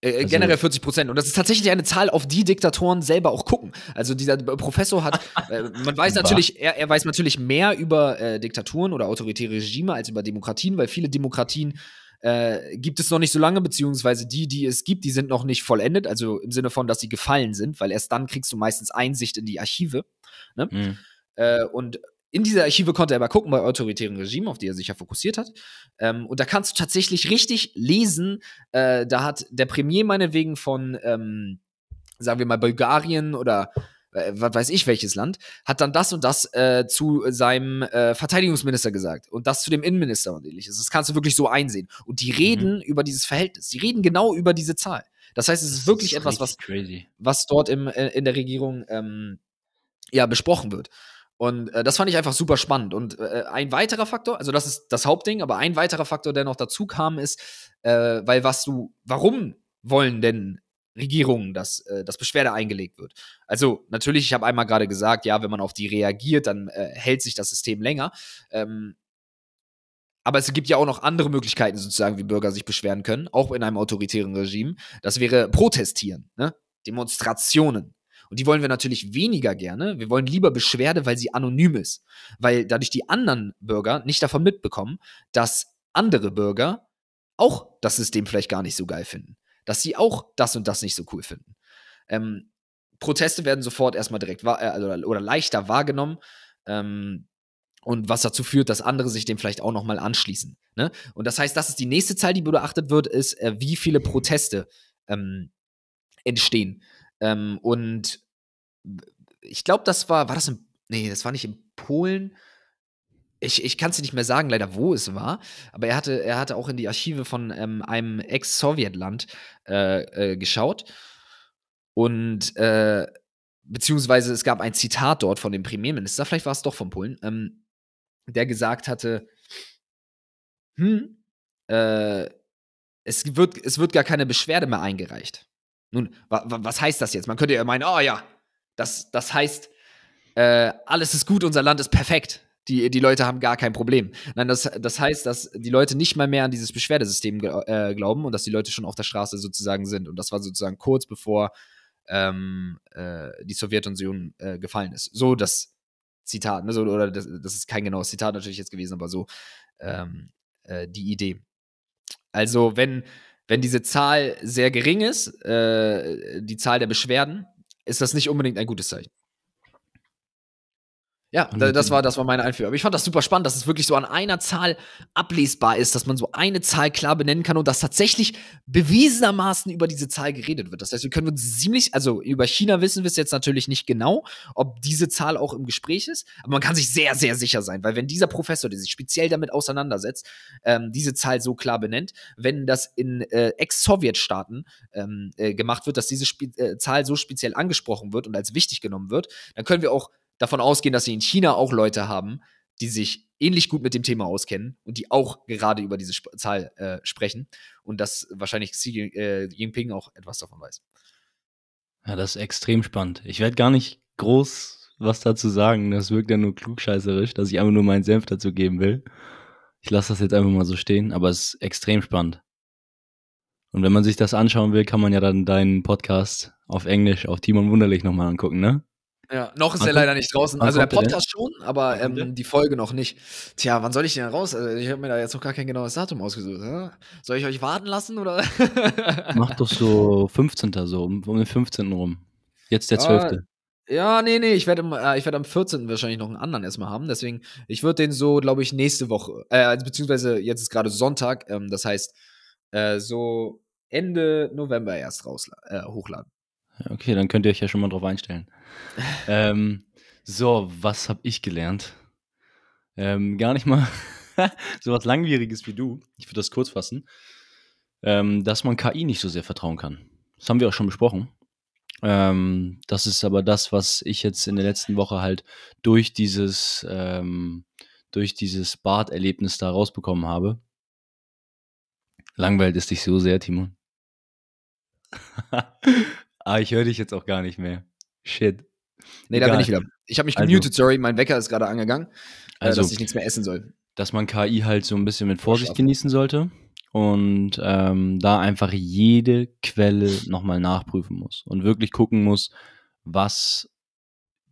Äh, also generell 40 Und das ist tatsächlich eine Zahl, auf die Diktatoren selber auch gucken. Also dieser Professor hat, äh, man weiß natürlich, er, er, weiß natürlich mehr über äh, Diktaturen oder autoritäre Regime als über Demokratien, weil viele Demokratien äh, gibt es noch nicht so lange, beziehungsweise die, die es gibt, die sind noch nicht vollendet, also im Sinne von, dass sie gefallen sind, weil erst dann kriegst du meistens Einsicht in die Archive. Ne? Mhm. und in diese Archive konnte er aber gucken bei autoritären Regimen, auf die er sich ja fokussiert hat. Ähm, und da kannst du tatsächlich richtig lesen. Äh, da hat der Premier meinetwegen von, ähm, sagen wir mal, Bulgarien oder äh, was weiß ich welches Land, hat dann das und das äh, zu seinem äh, Verteidigungsminister gesagt und das zu dem Innenminister und ähnliches. Das kannst du wirklich so einsehen. Und die mhm. reden mhm. über dieses Verhältnis. Die reden genau über diese Zahl. Das heißt, es ist das wirklich ist etwas, was, crazy. was dort im, äh, in der Regierung ähm, ja besprochen wird. Und äh, das fand ich einfach super spannend. Und äh, äh, ein weiterer Faktor, also das ist das Hauptding, aber ein weiterer Faktor, der noch dazu kam, ist, äh, weil was du, warum wollen denn Regierungen, dass äh, das Beschwerde eingelegt wird? Also natürlich, ich habe einmal gerade gesagt, ja, wenn man auf die reagiert, dann äh, hält sich das System länger. Ähm, aber es gibt ja auch noch andere Möglichkeiten, sozusagen, wie Bürger sich beschweren können, auch in einem autoritären Regime. Das wäre Protestieren, ne? Demonstrationen. Und die wollen wir natürlich weniger gerne. Wir wollen lieber Beschwerde, weil sie anonym ist. Weil dadurch die anderen Bürger nicht davon mitbekommen, dass andere Bürger auch das System vielleicht gar nicht so geil finden. Dass sie auch das und das nicht so cool finden. Ähm, Proteste werden sofort erstmal direkt äh, oder, leichter wahrgenommen. Ähm, und was dazu führt, dass andere sich dem vielleicht auch nochmal anschließen. Ne? Und das heißt, das ist die nächste Zahl, die beobachtet wird, ist, äh, wie viele Proteste ähm, entstehen. Ähm, und ich glaube, das war, war das in, nee, das war nicht in Polen. Ich, ich kann es nicht mehr sagen, leider, wo es war, aber er hatte, er hatte auch in die Archive von ähm, einem Ex-Sowjetland äh, äh, geschaut. Und äh, beziehungsweise es gab ein Zitat dort von dem Premierminister, vielleicht war es doch von Polen, ähm, der gesagt hatte, hm, äh, es, wird, es wird gar keine Beschwerde mehr eingereicht. Nun, wa was heißt das jetzt? Man könnte ja meinen, oh ja, das, das heißt, äh, alles ist gut, unser Land ist perfekt. Die, die Leute haben gar kein Problem. Nein, das, das heißt, dass die Leute nicht mal mehr an dieses Beschwerdesystem gl äh, glauben und dass die Leute schon auf der Straße sozusagen sind. Und das war sozusagen kurz bevor ähm, äh, die Sowjetunion äh, gefallen ist. So das Zitat, ne? so, oder das, das, ist kein genaues Zitat natürlich jetzt gewesen, aber so ähm, äh, die Idee. Also, wenn wenn diese Zahl sehr gering ist, äh, die Zahl der Beschwerden, ist das nicht unbedingt ein gutes Zeichen. Ja, das war, das war meine Einführung. Aber ich fand das super spannend, dass es wirklich so an einer Zahl ablesbar ist, dass man so eine Zahl klar benennen kann und dass tatsächlich bewiesenermaßen über diese Zahl geredet wird. Das heißt, wir können uns ziemlich, also über China wissen wir es jetzt natürlich nicht genau, ob diese Zahl auch im Gespräch ist, aber man kann sich sehr, sehr sicher sein, weil wenn dieser Professor, der sich speziell damit auseinandersetzt, ähm, diese Zahl so klar benennt, wenn das in äh, Ex-Sowjetstaaten ähm, äh, gemacht wird, dass diese Spe äh, Zahl so speziell angesprochen wird und als wichtig genommen wird, dann können wir auch davon ausgehen, dass sie in China auch Leute haben, die sich ähnlich gut mit dem Thema auskennen und die auch gerade über diese Sp Zahl äh, sprechen und dass wahrscheinlich Xi äh, Jinping auch etwas davon weiß. Ja, das ist extrem spannend. Ich werde gar nicht groß was dazu sagen. Das wirkt ja nur klugscheißerisch, dass ich einfach nur meinen Senf dazu geben will. Ich lasse das jetzt einfach mal so stehen, aber es ist extrem spannend. Und wenn man sich das anschauen will, kann man ja dann deinen Podcast auf Englisch auf Timon Wunderlich nochmal angucken, ne? Ja, noch ist wann er leider nicht draußen. Also der Podcast der? schon, aber ähm, die Folge noch nicht. Tja, wann soll ich den denn raus? Also ich habe mir da jetzt noch gar kein genaues Datum ausgesucht. Oder? Soll ich euch warten lassen oder? Mach doch so 15. so, um den 15. rum. Jetzt der 12. Ah, ja, nee, nee, ich werde äh, werd am 14. wahrscheinlich noch einen anderen erstmal haben. Deswegen, ich würde den so, glaube ich, nächste Woche, äh, also, beziehungsweise jetzt ist gerade Sonntag, ähm, das heißt, äh, so Ende November erst raus, äh, hochladen. Okay, dann könnt ihr euch ja schon mal drauf einstellen. ähm, so, was habe ich gelernt? Ähm, gar nicht mal so was Langwieriges wie du. Ich würde das kurz fassen. Ähm, dass man KI nicht so sehr vertrauen kann. Das haben wir auch schon besprochen. Ähm, das ist aber das, was ich jetzt in der letzten Woche halt durch dieses, ähm, durch dieses Bad-Erlebnis da rausbekommen habe. Langweilt es dich so sehr, Timon. Ah, ich höre dich jetzt auch gar nicht mehr. Shit. Nee, Egal. da bin ich wieder. Ich habe mich also gemutet, also, sorry, mein Wecker ist gerade angegangen, äh, also, dass ich nichts mehr essen soll. Dass man KI halt so ein bisschen mit Vorsicht genießen sollte und ähm, da einfach jede Quelle nochmal nachprüfen muss und wirklich gucken muss, was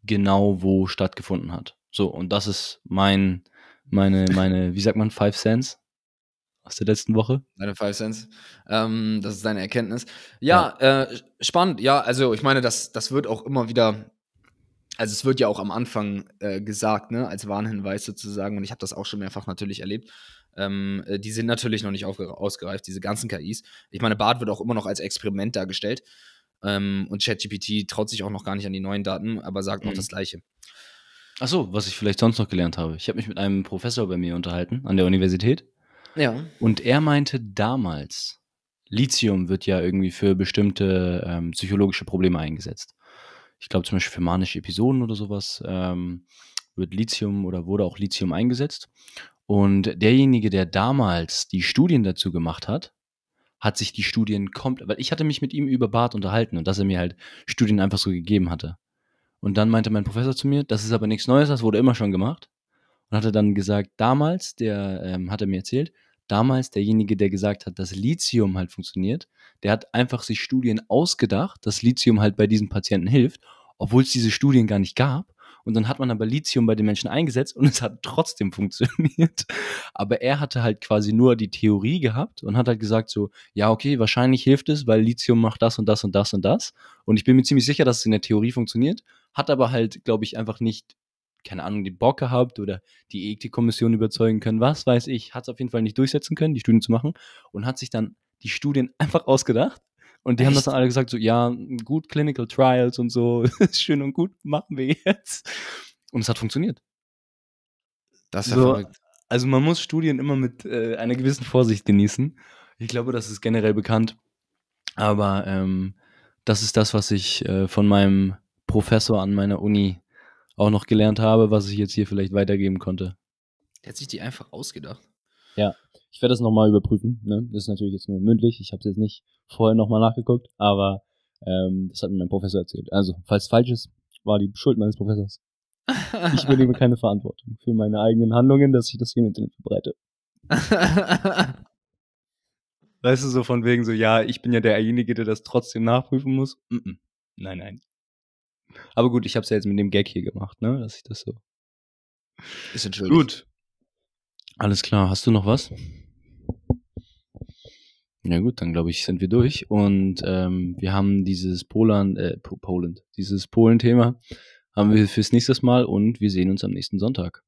genau wo stattgefunden hat. So, und das ist mein, meine, meine, wie sagt man, Five Cents? aus der letzten Woche? Deine Five Cents. Ähm, das ist deine Erkenntnis. Ja, ja. Äh, spannend. Ja, also ich meine, das, das wird auch immer wieder, also es wird ja auch am Anfang äh, gesagt, ne, als Warnhinweis sozusagen, und ich habe das auch schon mehrfach natürlich erlebt. Ähm, äh, die sind natürlich noch nicht ausgereift, diese ganzen KIs. Ich meine, BART wird auch immer noch als Experiment dargestellt. Ähm, und ChatGPT traut sich auch noch gar nicht an die neuen Daten, aber sagt mhm. noch das Gleiche. Achso, was ich vielleicht sonst noch gelernt habe. Ich habe mich mit einem Professor bei mir unterhalten an der Universität ja. Und er meinte damals, Lithium wird ja irgendwie für bestimmte ähm, psychologische Probleme eingesetzt. Ich glaube zum Beispiel für manische Episoden oder sowas ähm, wird Lithium oder wurde auch Lithium eingesetzt. Und derjenige, der damals die Studien dazu gemacht hat, hat sich die Studien komplett, weil ich hatte mich mit ihm über Bart unterhalten und dass er mir halt Studien einfach so gegeben hatte. Und dann meinte mein Professor zu mir, das ist aber nichts Neues, das wurde immer schon gemacht. Und hatte dann gesagt, damals, der ähm, hat er mir erzählt, damals derjenige, der gesagt hat, dass Lithium halt funktioniert, der hat einfach sich Studien ausgedacht, dass Lithium halt bei diesen Patienten hilft, obwohl es diese Studien gar nicht gab. Und dann hat man aber Lithium bei den Menschen eingesetzt und es hat trotzdem funktioniert. Aber er hatte halt quasi nur die Theorie gehabt und hat halt gesagt so, ja, okay, wahrscheinlich hilft es, weil Lithium macht das und das und das und das. Und ich bin mir ziemlich sicher, dass es in der Theorie funktioniert, hat aber halt, glaube ich, einfach nicht keine Ahnung, die Bock gehabt oder die Ethikkommission überzeugen können, was weiß ich, hat es auf jeden Fall nicht durchsetzen können, die Studien zu machen und hat sich dann die Studien einfach ausgedacht und die Echt? haben das dann alle gesagt, so, ja, gut, Clinical Trials und so, ist schön und gut, machen wir jetzt. Und es hat funktioniert. Das ist ja so, verrückt. Also man muss Studien immer mit äh, einer gewissen Vorsicht genießen. Ich glaube, das ist generell bekannt. Aber ähm, das ist das, was ich äh, von meinem Professor an meiner Uni auch noch gelernt habe, was ich jetzt hier vielleicht weitergeben konnte. Der hat sich die einfach ausgedacht. Ja, ich werde das nochmal überprüfen. Ne? Das ist natürlich jetzt nur mündlich. Ich habe es jetzt nicht vorher nochmal nachgeguckt, aber ähm, das hat mir mein Professor erzählt. Also, falls falsch ist, war die Schuld meines Professors. Ich übernehme keine Verantwortung für meine eigenen Handlungen, dass ich das hier im Internet verbreite. weißt du, so von wegen so, ja, ich bin ja derjenige, der das trotzdem nachprüfen muss. Mm -mm. Nein, nein. Aber gut, ich habe es ja jetzt mit dem Gag hier gemacht, ne? Dass ich das so. Ist entschuldigt. Gut. Alles klar. Hast du noch was? Ja gut, dann glaube ich, sind wir durch. Und ähm, wir haben dieses Polan, äh, Poland, dieses Polen-Thema haben wir fürs nächste Mal und wir sehen uns am nächsten Sonntag.